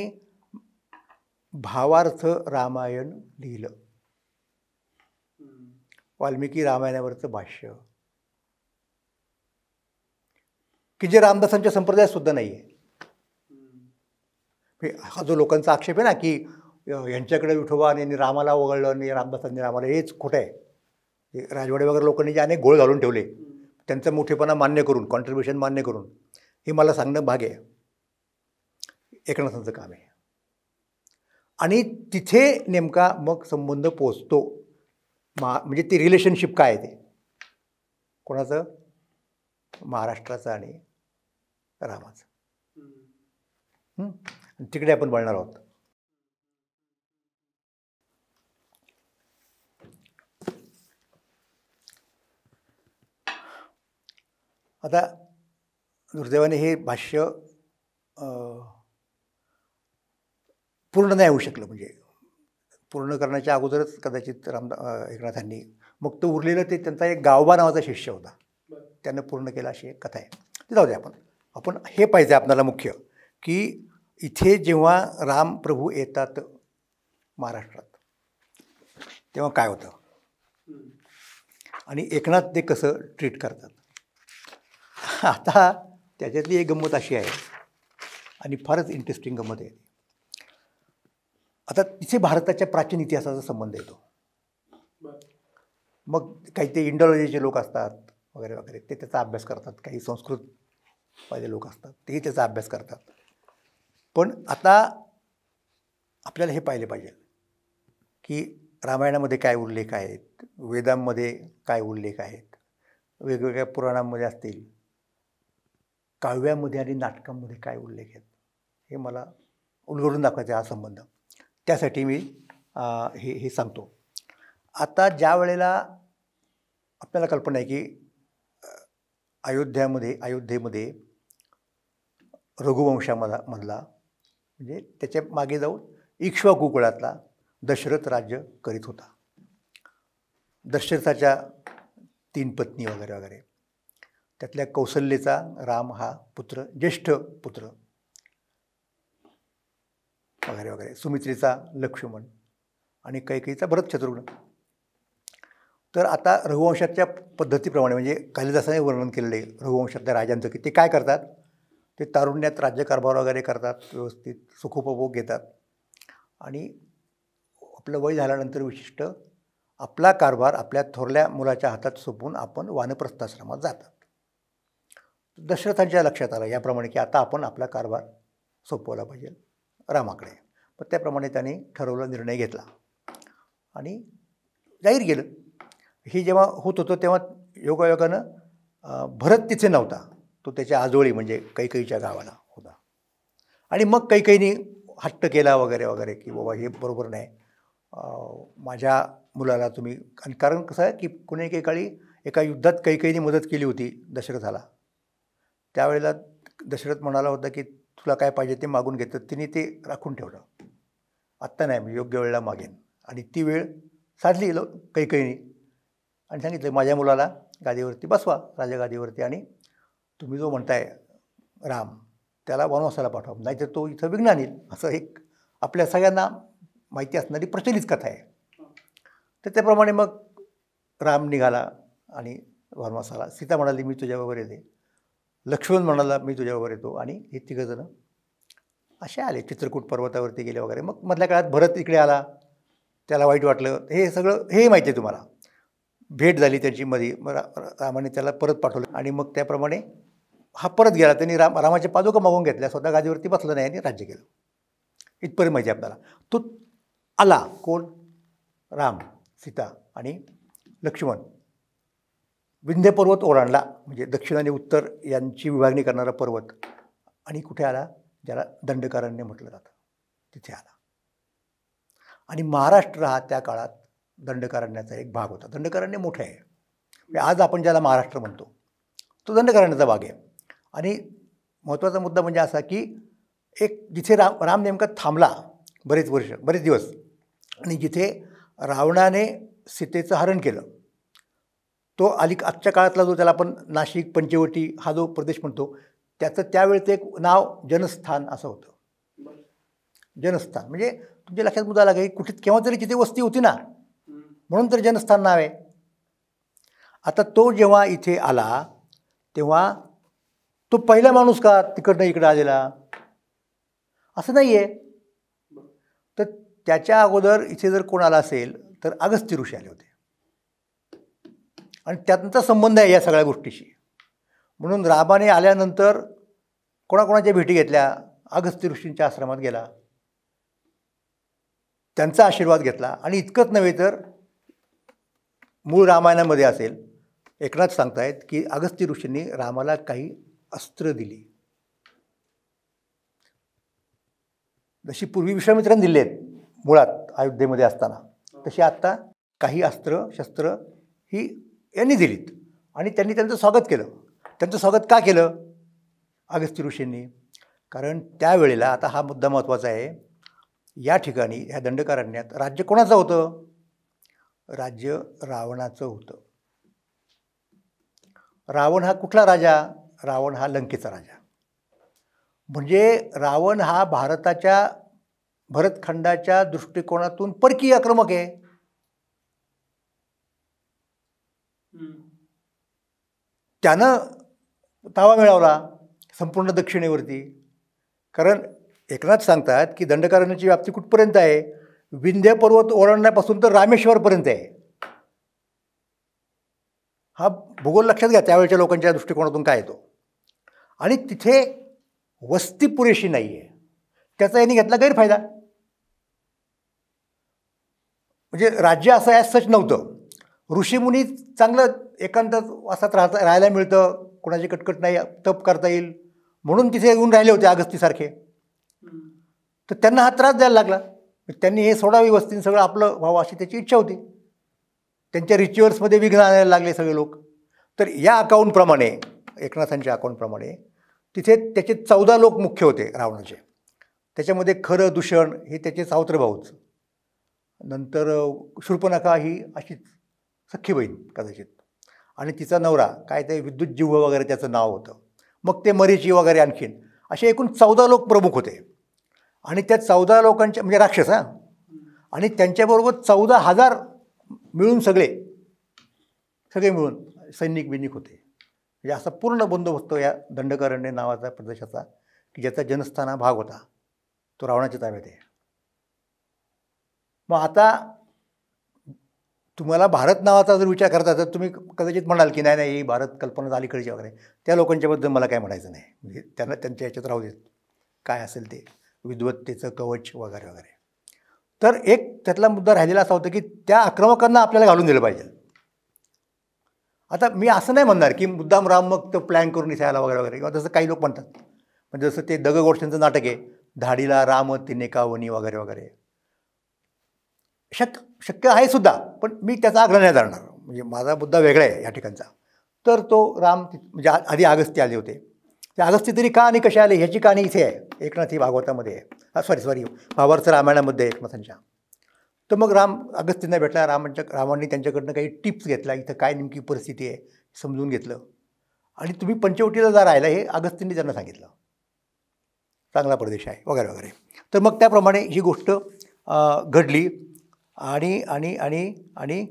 [SPEAKER 1] भावार्थ रामायण लिहिलं वाल्मिकी रामायणावरचं भाष्य की जे रामदासांच्या संप्रदायात सुद्धा नाही आहे हा जो लोकांचा आक्षेप आहे ना की यांच्याकडे विठोबा आणि रामाला वगळलं आणि रामदासांनी रामाला हेच खोटं आहे राजवाडे वगैरे लोकांनी जे अनेक गोळ घालून ठेवले त्यांचं मोठेपणा मान्य करून कॉन्ट्रीब्युशन मान्य करून हे मला सांगणं भाग आहे एकनाथांचं काम आहे आणि तिथे नेमका मग संबंध पोचतो मा म्हणजे ते रिलेशनशिप काय आहे ते कोणाचं महाराष्ट्राचं आणि रामाचं तिकडे आपण बोलणार आहोत आता दुर्दैवाने हे भाष्य पूर्ण नाही होऊ शकलं म्हणजे पूर्ण करण्याच्या अगोदरच कदाचित रामदा एकनाथांनी मग तो उरलेलं ते त्यांचा एक गावबा नावाचा शिष्य होता त्यानं पूर्ण केला अशी एक कथा आहे ते जाऊ दे आपण आपण हे पाहिजे आपल्याला मुख्य की इथे जेव्हा रामप्रभू येतात महाराष्ट्रात तेव्हा काय होतं आणि एकनाथ ते कसं ट्रीट करतात आता त्याच्यातली एक गंमत अशी आहे आणि फारच इंटरेस्टिंग गंमत आहे आता तिथे भारताच्या प्राचीन इतिहासाचा संबंध येतो मग काही ते इंडॉलॉजीचे लोक असतात वगैरे वगैरे ते त्याचा अभ्यास करतात काही संस्कृत पाहिजे लोक असतात तेही त्याचा अभ्यास करतात पण आता आपल्याला हे पाहिले पाहिजे की रामायणामध्ये काय उल्लेख आहेत वेदांमध्ये काय उल्लेख आहेत वेगवेगळ्या पुराणांमध्ये असतील काव्यामध्ये आणि नाटकांमध्ये काय उल्लेख आहेत हे मला उलगडून दाखवायचा हा संबंध त्यासाठी मी हे हे सांगतो आता ज्या वेळेला आपल्याला कल्पना आहे की अयोध्यामध्ये अयोध्येमध्ये रघुवंशामधला म्हणजे त्याच्या मागे जाऊन इक्ष्वाकुकुळातला दशरथ राज्य करीत होता दशरथाच्या तीन पत्नी वगैरे वगैरे त्यातल्या कौशल्येचा राम हा पुत्र ज्येष्ठ पुत्र वगैरे वगैरे सुमित्रेचा लक्ष्मण आणि कैकईचा भरत शत्रुघ्न तर आता रघुवंशाच्या पद्धतीप्रमाणे म्हणजे कालिदासाने वर्णन केलेले रघुवंशातल्या राजांचं की ते काय करतात ते तारुण्यात राज्यकारभार वगैरे करतात व्यवस्थित सुखोपभोग घेतात आणि आपलं वय झाल्यानंतर विशिष्ट आपला कारभार आपल्या थोरल्या मुलाच्या हातात सोपून आपण वानप्रस्थाश्रमात जातात दशरथांच्या लक्षात आलं याप्रमाणे की आता आपण आपला कारभार सोपवला पाहिजे रामाकडे मग त्याप्रमाणे त्यांनी ठरवलं निर्णय घेतला आणि जाहीर गेलं हे जेव्हा होत होतं तेव्हा योगायोगानं भरत तिथे नव्हता तो त्याच्या आजोळी म्हणजे कैकईच्या गावाला होता आणि मग कैकईनी हट्ट केला वगैरे वगैरे की बाबा हे बरोबर नाही माझ्या मुलाला तुम्ही आणि कारण कसं आहे की कुणी एके काळी एका युद्धात कैकईने मदत केली होती दशरथाला त्यावेळेला दशरथ म्हणाला होता की तुला काय पाहिजे ते मागून घेतं तिने ते राखून ठेवलं आत्ता नाही मी योग्य वेळेला मागेन आणि ती वेळ साधली लो कैकईनी आणि सांगितलं माझ्या मुलाला गादीवरती बसवा राजा गादीवरती आणि तुम्ही जो म्हणताय राम त्याला वनवासाला पाठवा नाहीतर तो इथं विघ्न आणेल असं एक आपल्या सगळ्यांना माहिती असणारी प्रचलित कथा आहे तर त्याप्रमाणे मग राम निघाला आणि वनवासाला सीता म्हणाली मी तुझ्याबरोबर येते लक्ष्मण म्हणाला मी तुझ्याबरोबर येतो आणि हे तिघंजणं असे आले चित्रकूट पर्वतावरती गेले वगैरे मग मधल्या काळात भरत इकडे आला त्याला वाईट वाटलं हे सगळं हे माहिती आहे तुम्हाला भेट झाली त्यांची मध्ये रामाने त्याला परत पाठवलं आणि मग त्याप्रमाणे हा परत गेला त्यांनी राम रामाचे पादुका मागून घेतल्या स्वतः गादीवरती बसलं नाही आणि राज्य केलं इथपर्यंत माहिती आपल्याला तो आला कोण राम सीता आणि लक्ष्मण विंध्य पर्वत ओलांडला म्हणजे दक्षिण आणि उत्तर यांची विभागणी करणारा पर्वत आणि कुठे आला ज्याला दंडकारण्य म्हटलं जातं तिथे आला आणि महाराष्ट्र हा त्या काळात दंडकारण्याचा एक भाग होता दंडकारण्य मोठं आहे म्हणजे आज आपण ज्याला महाराष्ट्र म्हणतो तो दंडकारण्याचा भाग आहे आणि महत्त्वाचा मुद्दा म्हणजे असा की एक जिथे राम राम नेमका थांबला बरेच वर्ष बरेच दिवस आणि जिथे रावणाने सीतेचं हरण केलं तो अलिक आजच्या काळातला जो त्याला आपण नाशिक पंचवटी हा जो प्रदेश म्हणतो त्याचं त्यावेळेचं एक नाव जनस्थान असं होतं जनस्थान म्हणजे तुमच्या लक्षात मुद्दा लागेल कुठे केव्हा तरी जिथे वस्ती होती ना म्हणून तर जनस्थान नाव आहे आता तो जेव्हा इथे आला तेव्हा तो पहिला माणूस का तिकडनं इकडं आलेला असं नाही आहे तर त्याच्या अगोदर इथे जर कोण आला असेल तर अगस्त्य ऋषी आले होते आणि त्यांचा संबंध आहे या सगळ्या गोष्टीशी म्हणून रामाने आल्यानंतर कोणाकोणाच्या भेटी घेतल्या अगस्त्य ऋषींच्या आश्रमात गेला त्यांचा आशीर्वाद घेतला आणि इतकंच नव्हे तर मूळ रामायणामध्ये असेल एकनाथ सांगतायत की अगस्त्य ऋषींनी रामाला काही अस्त्र दिली जशी पूर्वी विश्वामित्रांनी दिले आहेत मुळात अयोध्येमध्ये असताना तशी आत्ता काही अस्त्र शस्त्र ही यांनी दिलीत आणि त्यांनी त्यांचं स्वागत केलं त्यांचं स्वागत का केलं अगस्त्य ऋषींनी कारण त्यावेळेला आता हा मुद्दा महत्त्वाचा आहे या ठिकाणी ह्या दंडकारण्यात राज्य कोणाचं होतं राज्य रावणाचं होतं रावण हा कुठला राजा रावण हा लंकेचा राजा म्हणजे रावण हा भारताच्या भरतखंडाच्या दृष्टिकोनातून परकीय आक्रमक आहे त्यानं तावा मिळवला संपूर्ण दक्षिणेवरती कारण एकनाथ सांगतात की दंडकारण्याची व्याप्ती कुठपर्यंत आहे विंध्य पर्वत ओलांडण्यापासून तर रामेश्वरपर्यंत आहे हा भूगोल लक्षात घ्या त्यावेळच्या लोकांच्या दृष्टिकोनातून काय येतो आणि तिथे वस्ती पुरेशी नाही आहे त्याचा यांनी घेतला गैरफायदा म्हणजे राज्य असं आहे सच नव्हतं ऋषीमुनी चांगलं एकांतात वासात राहता राहायला मिळतं कोणाची कटकट नाही तप करता येईल म्हणून तिथे येऊन राहिले होते अगस्तीसारखे तर त्यांना हा त्रास द्यायला लागला त्यांनी हे सोडावी वस्तीन सगळं आपलं व्हावं अशी त्याची इच्छा होती त्यांच्या रिच्युअल्समध्ये विघ्न आणायला लागले सगळे लोक तर या अकाउंटप्रमाणे एकनाथांच्या अकाउंटप्रमाणे तिथे त्याचे चौदा लोक मुख्य होते रावणाचे त्याच्यामध्ये खरं दूषण हे त्याचे सावत्र भाऊच नंतर शूर्पणखा ही अशीच सख्खी बहीण कदाचित आणि तिचा नवरा काय ते विद्युत जिव्ह वगैरे त्याचं नाव होतं मग ते मरीची वगैरे आणखीन असे एकूण चौदा लोक प्रमुख होते आणि त्या चौदा लोकांच्या म्हणजे राक्षस हां आणि त्यांच्याबरोबर चौदा हजार मिळून सगळे सगळे मिळून सैनिक बिनिक होते म्हणजे असा पूर्ण बंदोबस्त या दंडकारण्य नावाचा प्रदेशाचा की ज्याचा जनस्थाना भाग होता तो रावणाच्या ताब्यात आहे मग आता तुम्हाला भारत नावाचा जर विचार करता तर तुम्ही कदाचित म्हणाल की नाही नाही ही भारत कल्पना अलीकडची वगैरे त्या लोकांच्याबद्दल मला काय म्हणायचं नाही म्हणजे त्यांना त्यांच्या याच्यात राहू देत काय असेल ते विद्वत्तेचं कवच वगैरे वगैरे तर एक त्यातला मुद्दा राहिलेला असा होता की त्या आक्रमकांना आपल्याला घालून दिलं पाहिजे आता मी असं नाही म्हणणार की मुद्दाम राम मग तो प्लॅन करून इथे वगैरे वगैरे किंवा जसं काही लोक म्हणतात म्हणजे जसं ते दग गोष्टींचं नाटक आहे धाडीला राम तिने कावणी वगैरे वगैरे शक्य शक्य आहे सुद्धा पण मी त्याचा आग्रह नाही धरणार म्हणजे माझा मुद्दा वेगळा आहे या ठिकाणचा तर तो राम म्हणजे आधी आगस्ती आले होते ते आगस्ती तरी का आणि कशा आले ह्याची कहाणी इथे आहे एकनाथी भागवतामध्ये आहे सॉरी सॉरी भावार्थ रामायणामध्ये एकनाथांच्या तर मग राम अगस्त्यांना भेटला रामांच्या रामांनी त्यांच्याकडनं काही टिप्स घेतला इथं काय नेमकी परिस्थिती आहे समजून घेतलं आणि तुम्ही पंचवटीला जा राहिला हे अगस्त्यांनी त्यांना सांगितलं चांगला प्रदेश आहे वगैरे वगैरे तर मग त्याप्रमाणे ही गोष्ट घडली आणि आणि आणि आणि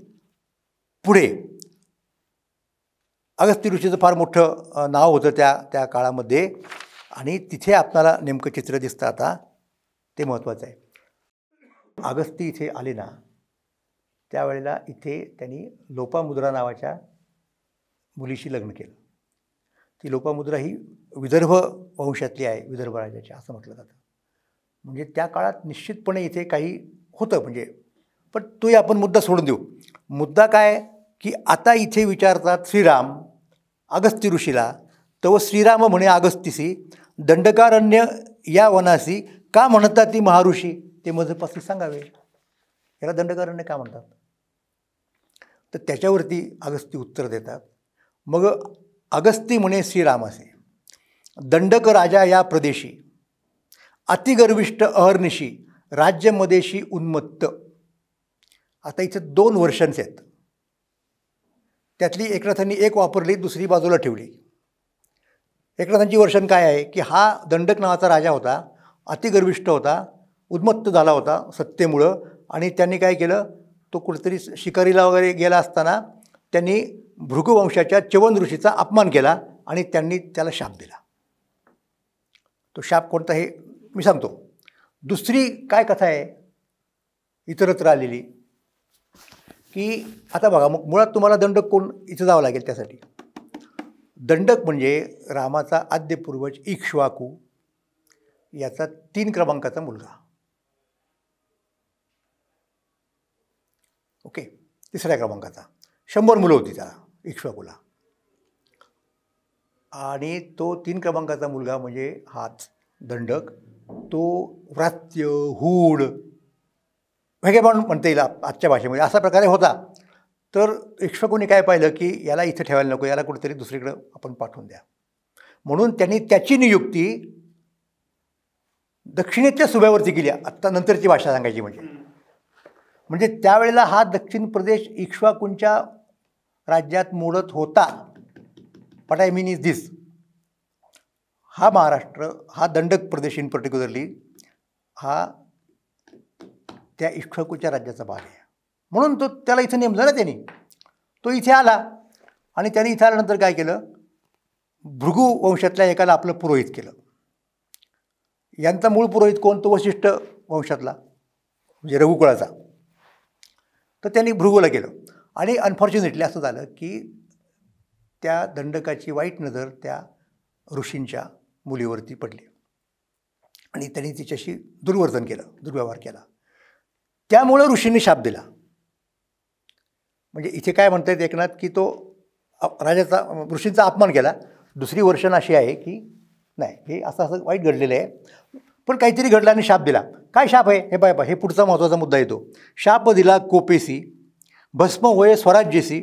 [SPEAKER 1] पुढे अगस्त्य ऋषीचं फार मोठं नाव होतं त्या त्या काळामध्ये आणि तिथे आपणाला नेमकं चित्र दिसतं आता ते महत्त्वाचं आहे अगस्ती इथे आले ना त्यावेळेला इथे त्यांनी लोपामुद्रा नावाच्या मुलीशी लग्न केलं ती लोपामुद्रा ही विदर्भ वंशातली आहे विदर्भ राजाची असं म्हटलं जातं म्हणजे त्या काळात निश्चितपणे इथे काही होतं म्हणजे पण तोही आपण मुद्दा सोडून देऊ मुद्दा काय की आता इथे विचारतात श्रीराम अगस्त्य ऋषीला तव श्रीराम म्हणे अगस्तीसी दंडकारण्य या वनासी का म्हणतात ती महारुषी ते मजपासून सांगावे याला दंडकारण्य का म्हणतात तर त्याच्यावरती अगस्ती उत्तर देतात मग अगस्ती म्हणे असे दंडक राजा या प्रदेशी अतिगर्विष्ट अहर्निशी राज्यमदेशी उन्मत्त आता इथं दोन वर्षन्स आहेत त्यातली एकनाथांनी एक वापरली दुसरी बाजूला ठेवली एकनाथांची वर्षण काय आहे की हा दंडक नावाचा राजा होता अतिगर्विष्ट होता उद्मत्त झाला होता सत्तेमुळं आणि त्यांनी काय केलं तो कुठेतरी शिकारीला वगैरे गेला असताना त्यांनी भृगुवंशाच्या च्यवन ऋषीचा अपमान केला आणि त्यांनी त्याला शाप दिला तो शाप कोणता हे मी सांगतो दुसरी काय कथा आहे इतरत्र आलेली की आता बघा मग मुळात तुम्हाला दंडक कोण इथं जावं लागेल त्यासाठी दंडक म्हणजे रामाचा आद्यपूर्वज इक्ष्वाकू याचा तीन क्रमांकाचा मुलगा ओके तिसऱ्या क्रमांकाचा शंभर मुलं होती त्याला इक्ष्वाकूला आणि तो तीन क्रमांकाचा मुलगा म्हणजे हाच दंडक तो व्रात्य हूड वेगळे पण म्हणता येईल आजच्या भाषेमध्ये अशा प्रकारे होता तर इक्ष्वाकूने काय पाहिलं की याला इथं ठेवायला नको याला कुठेतरी दुसरीकडं आपण पाठवून द्या म्हणून त्यांनी त्याची नियुक्ती दक्षिणेच्या सुब्यावरती गेली आत्ता नंतरची भाषा सांगायची म्हणजे म्हणजे त्यावेळेला हा दक्षिण प्रदेश इक्ष्वाकूंच्या राज्यात मोडत होता but I mean is this हा महाराष्ट्र हा दंडक प्रदेश इन पर्टिक्युलरली हा त्या इक्ष्वाकूच्या राज्याचा भाग आहे म्हणून तो त्याला इथं नेमलं ना त्यांनी तो इथे आला आणि त्याने इथे आल्यानंतर काय केलं भृगू वंशातल्या एकाला आपलं पुरोहित केलं यांचा मूळ पुरोहित कोण तो वशिष्ठ वंशातला म्हणजे रघुकुळाचा तर त्यांनी भृगूला केलं आणि अनफॉर्च्युनेटली असं झालं की त्या दंडकाची वाईट नजर त्या ऋषींच्या मुलीवरती पडली आणि त्यांनी तिच्याशी दुर्वर्तन केलं दुर्व्यवहार केला त्यामुळं ऋषींनी शाप दिला म्हणजे इथे काय म्हणतात एकनाथ की तो राजाचा ऋषींचा अपमान केला दुसरी वर्षण अशी आहे की नाही हे असं असं वाईट घडलेलं आहे पण काहीतरी घडलं आणि शाप दिला काय शाप आहे हे बाय हे पुढचा महत्त्वाचा मुद्दा येतो शाप दिला कोपेसी भस्म होय स्वराज्यसी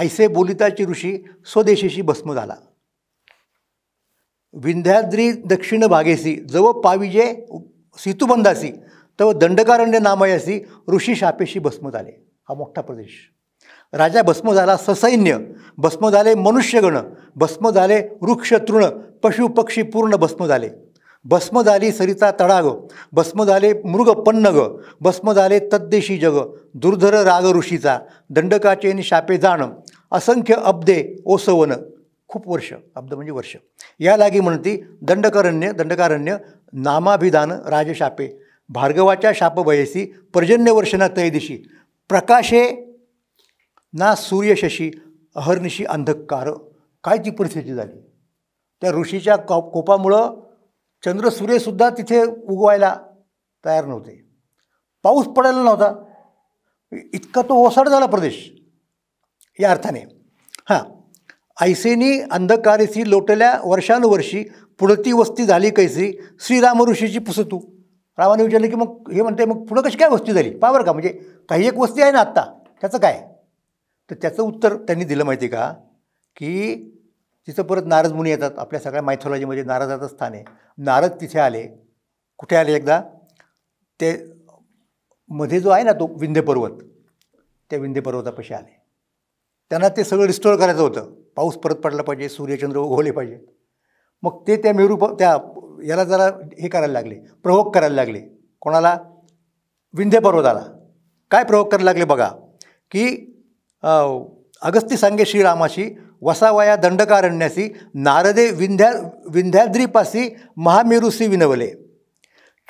[SPEAKER 1] ऐसे बोलिताची ऋषी स्वदेशीशी भस्म झाला विंध्याद्री दक्षिण भागेसी जव पाविजे सेतुबंधासी तव दंडकारण्य नामयासी ऋषी शापेशी भस्म झाले हा मोठा प्रदेश राजा भस्म झाला ससैन्य भस्म झाले मनुष्यगण भस्म झाले वृक्ष तृण पशु पक्षी पूर्ण भस्म झाले भस्म झाली सरिता तडाग भस्म झाले मृग पन्नग भस्म झाले तद्देशी जग दुर्धर राग ऋषीचा दंडकाचेन शापे जाणं असंख्य अब्दे ओसवन खूप वर्ष अब्द म्हणजे वर्ष या लागी म्हणती दंडकारण्य दंडकारण्य नामाभिधान राजशापे भार्गवाच्या शापभयसी पर्जन्यवर्षना तयदिशी प्रकाशे ना सूर्यशशी अहर्निशी अंधकार काय ती परिस्थिती झाली त्या ऋषीच्या कॉ कोपामुळं चंद्र सूर्यसुद्धा तिथे उगवायला तयार नव्हते पाऊस पडायला नव्हता इतका तो ओसाड झाला प्रदेश या अर्थाने हां ऐसेनी अंधकारेसी लोटल्या वर्षानुवर्षी पुढती वस्ती झाली कैसी श्रीराम ऋषीची पुसतू रामाने विचारलं की मग हे म्हणते मग पुढं कशी काय वस्ती झाली पावर का म्हणजे काही एक वस्ती आहे ना आत्ता त्याचं काय तर त्याचं उत्तर त्यांनी दिलं माहिती का की तिथं परत नारद मुनी येतात आपल्या सगळ्या मायथॉलॉजीमध्ये नारदाचं स्थान आहे नारद तिथे आले कुठे आले एकदा ते मध्ये जो आहे ना तो विंध्य पर्वत त्या विंध्य पर्वतापाशी आले त्यांना ते सगळं रिस्टोअर करायचं होतं पाऊस परत पडला पाहिजे सूर्यचंद्र उगवले पाहिजे मग ते त्या मेरू त्या याला जरा हे करायला लागले प्रवोक करायला लागले कोणाला विंध्य पर्वताला काय प्रवोक करायला लागले बघा की अगस्ती सांगे श्रीरामाशी वसावया दंडकारण्यासी नारदे विंध्या विंध्याद्रीपासी महामेरूसी विनवले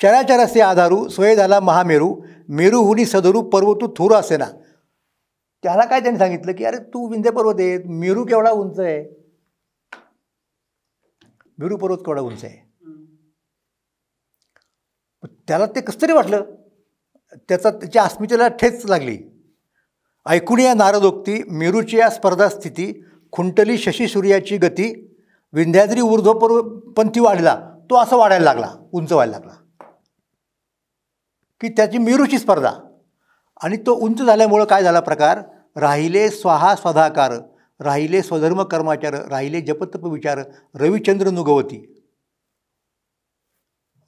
[SPEAKER 1] चराचरासी आधारू सोय झाला महामेरू मेरूहुनी सदरू पर्वतू थोर असेना त्याला काय त्यांनी सांगितलं की अरे तू विंध्य पर्वत आहे मेरू केवढा उंच आहे मेरू पर्वत केवढा उंच आहे त्याला ते कसं तरी वाटलं त्याचा त्याच्या अस्मितेला ठेच लागली ऐकून या नारदोक्ती मेरूची या स्पर्धा स्थिती खुंटली सूर्याची गती विंध्याद्री ऊर्ध्वपूर्व पंथी वाढला तो असं वाढायला लागला उंच व्हायला लागला की त्याची मिरूची स्पर्धा आणि तो उंच झाल्यामुळं काय झाला प्रकार राहिले स्वाहा स्वधाकार राहिले स्वधर्म कर्माचार राहिले जपतप विचार रविचंद्र नुगवती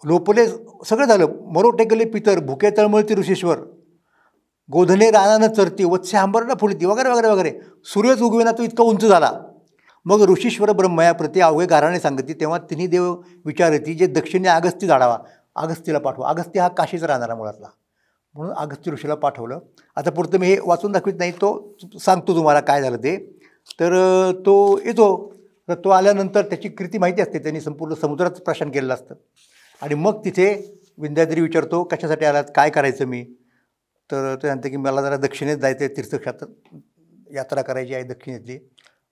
[SPEAKER 1] लोपले सगळं झालं मरोटेकले पितर भुके तळमळती ऋषीश्वर गोधने रानानं चरती वत्स्य फुलती वगैरे वगैरे वगैरे सूर्यच उगवेना तो इतका उंच झाला मग ऋषीश्वर ब्रह्मयाप्रती अवघे गाराने सांगते तेव्हा तिन्ही देव विचारती जे दक्षिणे अगस्ती झाडावा अगस्तीला पाठवा अगस्ती हा काशीचा राहणारा मुळातला म्हणून अगस्ती ऋषीला पाठवलं आता पुढतं मी हे वाचून दाखवित नाही तो सांगतो तुम्हाला काय झालं ते तर तो येतो तर तो आल्यानंतर त्याची कृती माहिती असते त्यांनी संपूर्ण समुद्रात प्रशासन केलेलं असतं आणि मग तिथे विंध्याद्री विचारतो कशासाठी आलात काय करायचं मी तर ते म्हणते की मला जरा दक्षिणेत जायचं आहे तीर्थक्षेत्र यात्रा करायची आहे दक्षिणेतली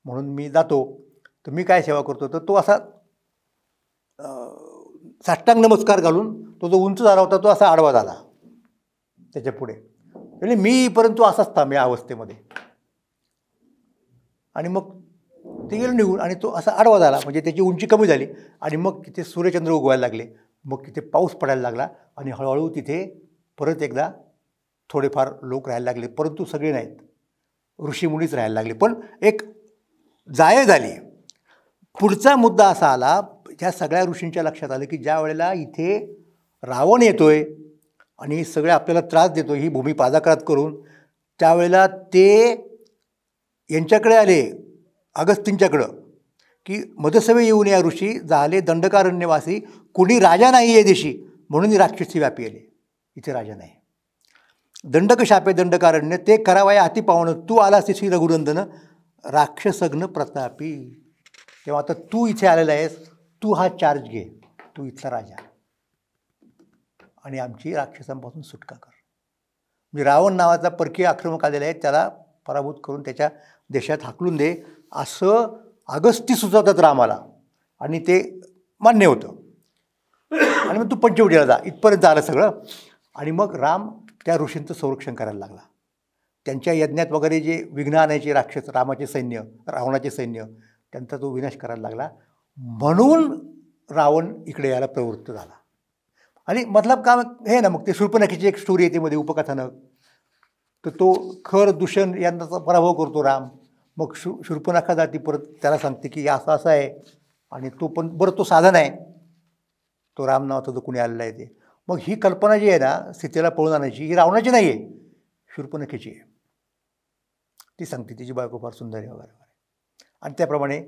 [SPEAKER 1] म्हणून मी जातो तर मी काय सेवा करतो तर तो असा साष्टांग नमस्कार घालून तो जो उंच झाला होता तो असा आडवा झाला त्याच्या पुढे म्हणजे मी परंतु असाच थांब या अवस्थेमध्ये आणि मग ते गेलं निघून आणि तो असा आडवा झाला म्हणजे त्याची उंची कमी झाली आणि मग तिथे सूर्यचंद्र उगवायला लागले मग तिथे पाऊस पडायला लागला आणि हळूहळू तिथे परत एकदा थोडेफार लोक राहायला लागले परंतु सगळे नाहीत ऋषीमुनीच राहायला लागले पण एक जाय झाली पुढचा मुद्दा असा आला ह्या सगळ्या ऋषींच्या लक्षात आलं की ज्या वेळेला इथे रावण येतोय आणि सगळे आपल्याला त्रास देतो ही भूमी पादाकरात करून त्यावेळेला ते यांच्याकडे आले अगस्तींच्याकडं की मधसभे येऊन या ऋषी झाले दंडकारण्यवासी कुणी राजा नाही आहे देशी म्हणून राक्षसी व्यापी आले इथे राजा नाही दंडक शापे दंडकारण्य ते करावाया हाती पाहुणं तू आलास ते श्री रघुनंदन राक्षसग्न प्रतापी तेव्हा आता तू इथे आलेला आहेस तू हा चार्ज घे तू इथला राजा आणि आमची राक्षसांपासून सुटका कर म्हणजे रावण नावाचा परकीय आक्रमक आलेला आहे त्याला पराभूत करून त्याच्या देशात हाकलून दे असं अगस्ती सुचवतात रामाला आणि ते मान्य होतं आणि मग तू पंचवटीला जा इथपर्यंत आलं सगळं आणि मग राम त्या ऋषींचं संरक्षण करायला लागला त्यांच्या यज्ञात वगैरे जे विघ्न आणायचे राक्षस रामाचे सैन्य रावणाचे सैन्य त्यांचा तो विनाश करायला लागला म्हणून रावण इकडे यायला प्रवृत्त झाला आणि मतलब काम हे ना मग ते शुल्पनखीची एक स्टोरी येते मध्ये उपकथानक तर तो खर दूषण यांचा पराभव करतो राम मग शु शूर्पनाखा जाती परत त्याला सांगते की असं असं आहे आणि तो पण बरं तो साधन आहे तो राम नावाचा जो कुणी आलेला आहे ते मग ही कल्पना जी आहे ना सीतेला पळून आणायची ही रावणाची नाही आहे शूर्पणखेची आहे ती सांगते तिची बायको फार सुंदर आहे वगैरे वगैरे आणि त्याप्रमाणे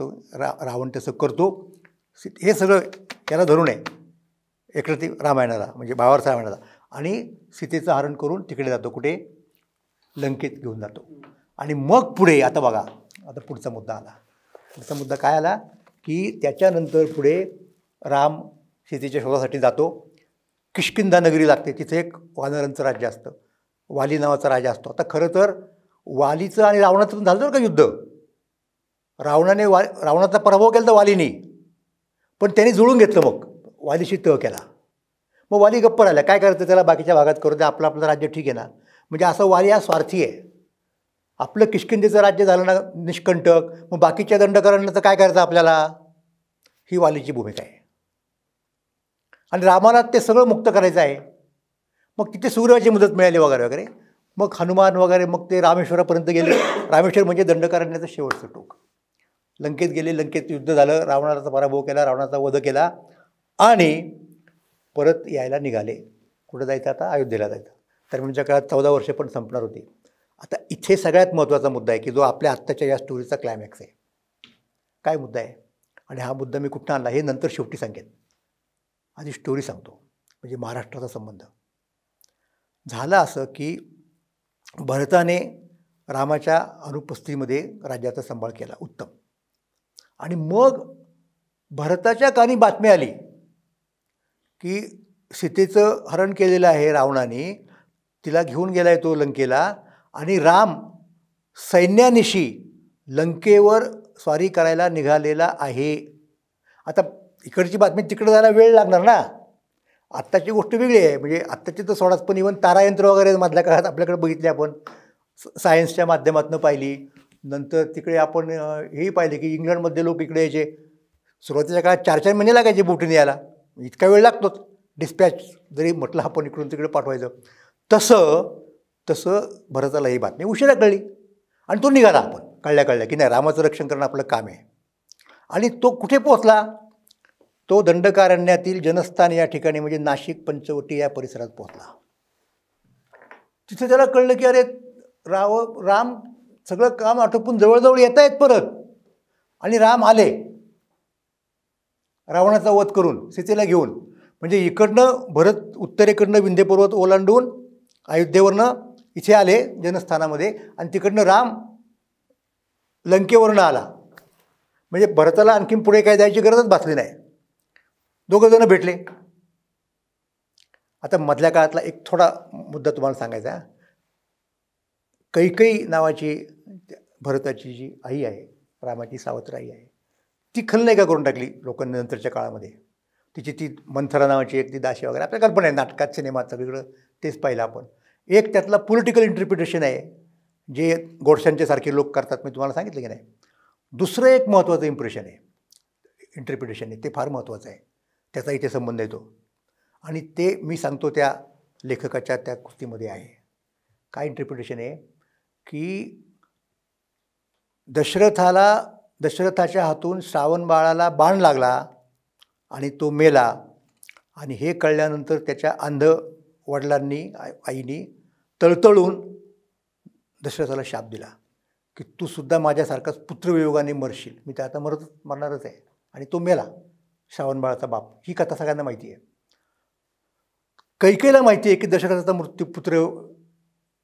[SPEAKER 1] तो रा रावण तसं करतो हे सगळं त्याला धरून आहे ते रामायणाला म्हणजे भावार्थ रामायणाला आणि सीतेचं हरण करून तिकडे जातो कुठे लंकेत घेऊन जातो आणि मग पुढे आता बघा आता पुढचा मुद्दा आला पुढचा मुद्दा काय आला की त्याच्यानंतर पुढे राम सीतेच्या शोधासाठी जातो किशकिंदा नगरी लागते तिथे एक वानरांचं राज्य असतं वाली नावाचा राजा असतो आता खरं तर वालीचं आणि रावणाचं पण झालं का युद्ध रावणाने वा रावणाचा पराभव केला तर वालीने पण त्याने जुळून घेतलं मग वालीशी तह केला मग वाली गप्प राहिला काय करायचं त्याला बाकीच्या भागात करू द्या आपलं आपलं राज्य ठीक आहे ना म्हणजे असं वाली हा स्वार्थी आहे आपलं किशकिंदेचं राज्य झालं ना निष्कंटक मग बाकीच्या तर काय करायचं आपल्याला ही वालीची भूमिका आहे आणि रामाला ते सगळं मुक्त करायचं आहे मग तिथे सूर्याची मदत मिळाली वगैरे वगैरे मग हनुमान वगैरे मग ते रामेश्वरापर्यंत गेले रामेश्वर म्हणजे दंडकारण्याचं शेवटचं टोक लंकेत गेले लंकेत युद्ध झालं रावणाचा पराभव केला रावणाचा वध केला आणि परत यायला निघाले कुठं जायचं आता अयोध्येला जायचं तर म्हणजे काळात चौदा वर्षे पण संपणार होती आता इथे सगळ्यात महत्त्वाचा मुद्दा आहे की जो आपल्या आत्ताच्या या स्टोरीचा क्लायमॅक्स आहे काय मुद्दा आहे आणि हा मुद्दा मी कुठं आणला हे नंतर शेवटी सांगेन आधी स्टोरी सांगतो म्हणजे महाराष्ट्राचा संबंध झालं असं की भरताने रामाच्या अनुपस्थितीमध्ये राज्याचा सांभाळ केला उत्तम आणि मग भरताच्या कानी बातमी आली की सीतेचं हरण केलेलं आहे रावणाने तिला घेऊन गेला आहे तो लंकेला आणि राम सैन्यानिशी लंकेवर स्वारी करायला निघालेला आहे आता इकडची बातमी तिकडं जायला वेळ लागणार ना आत्ताची गोष्ट वेगळी आहे म्हणजे आत्ताची तर सोडाच पण इव्हन तारायंत्र वगैरे मधल्या काळात आपल्याकडे बघितले आपण सायन्सच्या माध्यमातून पाहिली नंतर तिकडे आपण हेही पाहिले की इंग्लंडमध्ये लोक इकडे यायचे सुरुवातीच्या काळात चार चार महिने लागायचे बोटीने यायला इतका वेळ लागतोच डिस्पॅच जरी म्हटलं आपण इकडून तिकडे पाठवायचं तसं तसं भरताला ही बातमी उशिरा कळली आणि तो निघाला आपण कळल्या कळल्या की नाही रामाचं रक्षण करणं आपलं काम आहे आणि तो कुठे पोचला तो दंडकारण्यातील जनस्थान या ठिकाणी म्हणजे नाशिक पंचवटी या परिसरात पोहोचला तिथे त्याला कळलं की अरे राव राम सगळं काम आटोपून जवळजवळ येत आहेत परत आणि राम आले रावणाचा वध करून सीतेला घेऊन म्हणजे इकडनं भरत उत्तरेकडनं पर्वत ओलांडून अयोध्येवरनं इथे आले जनस्थानामध्ये आणि तिकडनं राम लंकेवरनं आला म्हणजे भरताला आणखीन पुढे काय जायची गरजच भासली नाही दोघंजणं भेटले आता मधल्या काळातला एक थोडा मुद्दा तुम्हाला सांगायचा कैकई नावाची भरताची जी आई आहे रामाची सावत्र आई आहे ती खलनायिका करून टाकली लोकांनी नंतरच्या काळामध्ये तिची ती मंथरा नावाची एक ती दाशी वगैरे आपल्या कल्पना आहे नाटकात सिनेमात सगळीकडं तेच पाहिलं आपण एक त्यातला पॉलिटिकल इंटरप्रिटेशन आहे जे गोडशांच्यासारखे लोक करतात मी तुम्हाला सांगितलं की नाही दुसरं एक महत्त्वाचं इम्प्रेशन आहे इंटरप्रिटेशन आहे ते फार महत्त्वाचं आहे त्याचा इथे संबंध येतो आणि ते मी सांगतो त्या लेखकाच्या त्या कृतीमध्ये आहे काय इंटरप्रिटेशन आहे की दशरथाला दशरथाच्या हातून श्रावण बाळाला बाण लागला आणि तो मेला आणि हे कळल्यानंतर त्याच्या अंध वडिलांनी आईनी तळतळून दशरथाला शाप दिला की तू सुद्धा माझ्यासारखाच पुत्रवियोगाने मरशील मी तर आता मरत मरणारच आहे आणि तो मेला श्रावणबाळाचा बाप ही कथा सगळ्यांना माहिती आहे कैकेला माहिती आहे की दशरथाचा मृत्यू पुत्र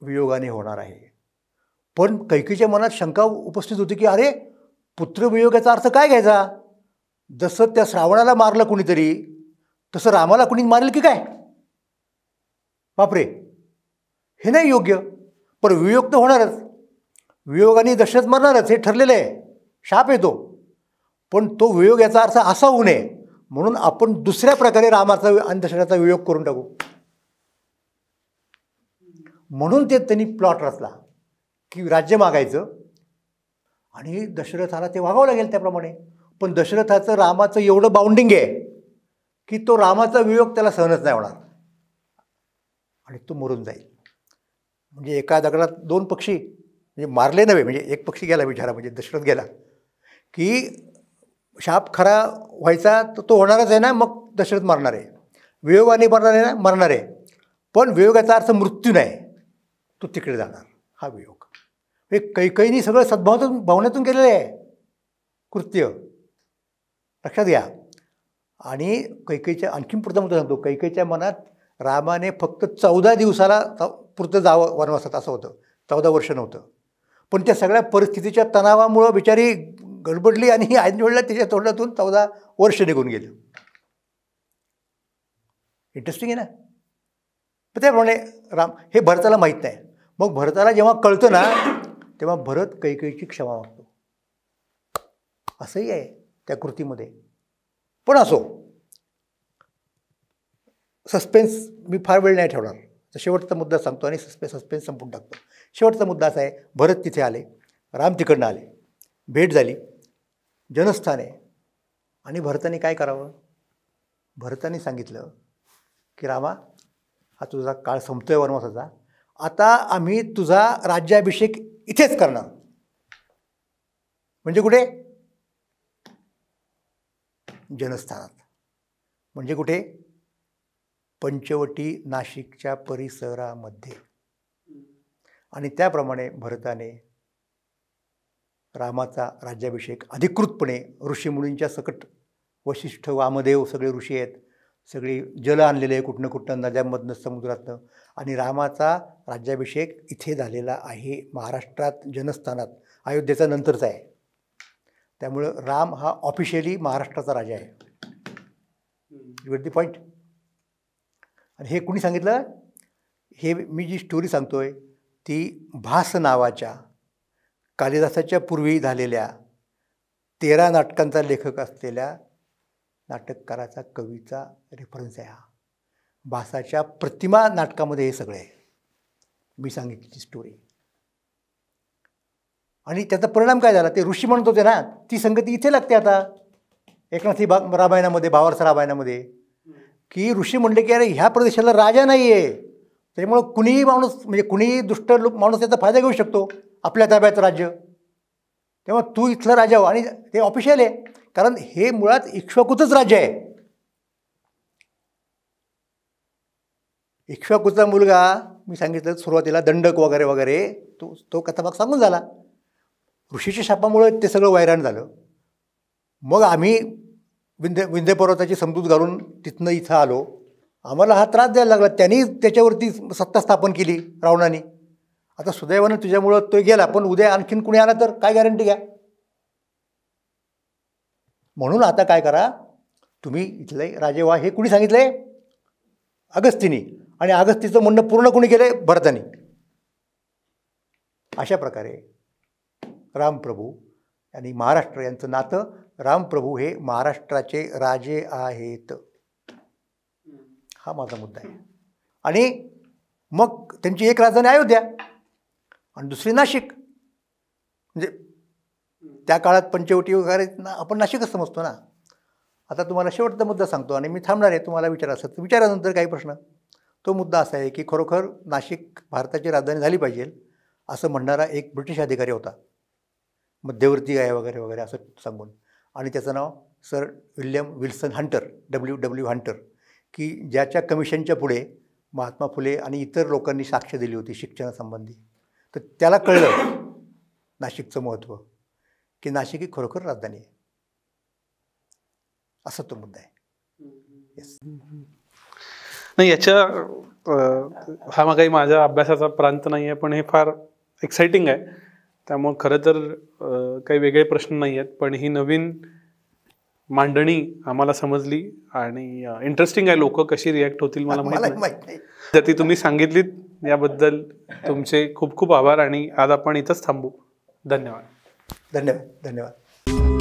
[SPEAKER 1] वियोगाने होणार आहे पण कैकेच्या मनात शंका उपस्थित होती की अरे पुत्रवियोगाचा अर्थ काय घ्यायचा जसं त्या श्रावणाला मारलं कुणीतरी तसं रामाला कुणी मारेल की काय बापरे हे नाही योग्य पण वियोग तर होणारच वियोगाने दशरथ मरणारच हे ठरलेलं आहे शाप येतो पण तो वियोग याचा अर्थ असा होऊ नये म्हणून आपण दुसऱ्या प्रकारे रामाचा दशरथाचा वियोग करून टाकू म्हणून ते त्यांनी प्लॉट रचला की राज्य मागायचं आणि दशरथाला ते वागावं लागेल त्याप्रमाणे पण दशरथाचं रामाचं एवढं बाउंडिंग आहे की तो रामाचा वियोग त्याला सहनच नाही होणार आणि तो मरून जाईल म्हणजे एका दगडात दोन पक्षी म्हणजे मारले नव्हे म्हणजे एक पक्षी गेला विचारा म्हणजे दशरथ गेला की शाप खरा व्हायचा तर तो होणारच आहे ना मग दशरथ मारणार आहे वियोगाने मरणार आहे ना मरणार आहे पण वियोगाचा अर्थ मृत्यू नाही तो तिकडे जाणार हा वियोग हे कैकईनी सगळं सद्भावातून भावनेतून केलेलं आहे कृत्य लक्षात घ्या आणि कैकईच्या आणखीन पुढचा मुद्दा सांगतो कैकईच्या मनात रामाने फक्त चौदा दिवसाला पुरतं जावं वनवासात असं होतं चौदा वर्ष नव्हतं पण त्या सगळ्या परिस्थितीच्या तणावामुळं बिचारी गडबडली आणि आईजवडला त्याच्या तोंडातून चौदा वर्ष निघून गेले इंटरेस्टिंग आहे ना तर त्याप्रमाणे राम हे भरताला माहीत नाही मग भरताला जेव्हा कळतं ना तेव्हा भरत कैकईची क्षमा मागतो असंही आहे त्या कृतीमध्ये पण असो सस्पेन्स मी फार वेळ नाही ठेवणार तर शेवटचा मुद्दा सांगतो आणि सस्पेन्स सस्पेन्स संपून टाकतो शेवटचा मुद्दा असा आहे भरत तिथे आले राम तिकडनं आले भेट झाली जनस्थान आहे आणि भरताने काय करावं भरताने सांगितलं की रामा हा तुझा काळ संपतो आहे वनवासाचा आता आम्ही तुझा राज्याभिषेक इथेच करणार म्हणजे कुठे जनस्थानात म्हणजे कुठे पंचवटी नाशिकच्या परिसरामध्ये आणि त्याप्रमाणे भरताने रामाचा राज्याभिषेक अधिकृतपणे ऋषीमुनींच्या सकट वशिष्ठ वामदेव सगळे ऋषी आहेत सगळी जल आणलेले आहे कुठनं कुठनं नद्यांमधनं समुद्रातनं आणि रामाचा राज्याभिषेक इथे झालेला आहे महाराष्ट्रात जनस्थानात अयोध्येचा नंतरचा आहे त्यामुळं राम हा ऑफिशियली महाराष्ट्राचा राजा आहे विथ दी पॉईंट आणि हे कुणी सांगितलं हे मी जी स्टोरी सांगतो आहे ती भास नावाच्या कालिदासाच्या पूर्वी झालेल्या तेरा नाटकांचा लेखक असलेल्या नाटककाराचा कवीचा रेफरन्स आहे हा भासाच्या प्रतिमा नाटकामध्ये हे सगळे आहे मी ती स्टोरी आणि त्याचा परिणाम काय झाला ते ऋषी म्हणत होते ना ती संगती इथे लागते आता एकनाथी बा रामायणामध्ये भावार्थ रामायणामध्ये की ऋषी म्हणले की अरे ह्या प्रदेशाला राजा नाही आहे त्याच्यामुळं कुणीही माणूस म्हणजे कुणीही दुष्ट लोक माणूस त्याचा फायदा घेऊ शकतो आपल्या ताब्यात राज्य तेव्हा तू इथलं राजा हो आणि ते ऑफिशियल आहे कारण हे मुळात इक्ष्वाकूचंच राज्य आहे इक्ष्वाकूचा मुलगा मी सांगितलं सुरुवातीला दंडक वगैरे वगैरे तो तो कथाभाग सांगून झाला ऋषीच्या शापामुळे ते सगळं वैराण झालं मग आम्ही विंध्य विंध्य पर्वताची समजूत घालून तिथनं इथं आलो आम्हाला हा त्रास द्यायला लागला त्यांनी त्याच्यावरती सत्ता स्थापन केली रावणाने आता सुदैवानं तुझ्यामुळं तो गेला पण उद्या आणखीन कुणी आला तर काय गॅरंटी घ्या म्हणून आता काय करा तुम्ही इथले राजे व्हा हे कुणी सांगितले अगस्तीने आणि अगस्तीचं म्हणणं पूर्ण कुणी केलंय आहे अशा प्रकारे रामप्रभू आणि महाराष्ट्र यांचं नातं रामप्रभू हे महाराष्ट्राचे राजे आहेत हा माझा मुद्दा आहे आणि मग त्यांची एक राजधानी अयोध्या आणि दुसरी नाशिक म्हणजे त्या काळात पंचवटी वगैरे ना आपण नाशिकच समजतो ना आता तुम्हाला शेवटचा मुद्दा सांगतो आणि मी थांबणार आहे तुम्हाला विचार तर विचारानंतर काही प्रश्न तो मुद्दा असा आहे की खरोखर नाशिक भारताची राजधानी झाली पाहिजे असं म्हणणारा एक ब्रिटिश अधिकारी होता मध्यवर्ती आहे वगैरे वगैरे असं सांगून आणि त्याचं नाव sir William Wilson Hunter W W Hunter की ज्याच्या कमिशनच्या पुढे महात्मा फुले आणि इतर लोकांनी साक्ष दिली होती शिक्षणासंबंधी तर त्याला कळलं नाशिकचं महत्त्व की नाशिक ही खरोखर राजधानी आहे असा तो मुद्दा आहे
[SPEAKER 2] नाही याच्या हा मग काही माझ्या अभ्यासाचा प्रांत नाही आहे पण हे फार एक्साइटिंग आहे त्यामुळं खरं तर काही वेगळे प्रश्न नाही आहेत पण ही नवीन मांडणी आम्हाला समजली आणि इंटरेस्टिंग आहे लोक कशी रिॲक्ट होतील मला माहिती नाही तर ती तुम्ही सांगितलीत याबद्दल तुमचे खूप खूप आभार आणि आज आपण इथंच थांबू धन्यवाद
[SPEAKER 1] धन्यवाद धन्यवाद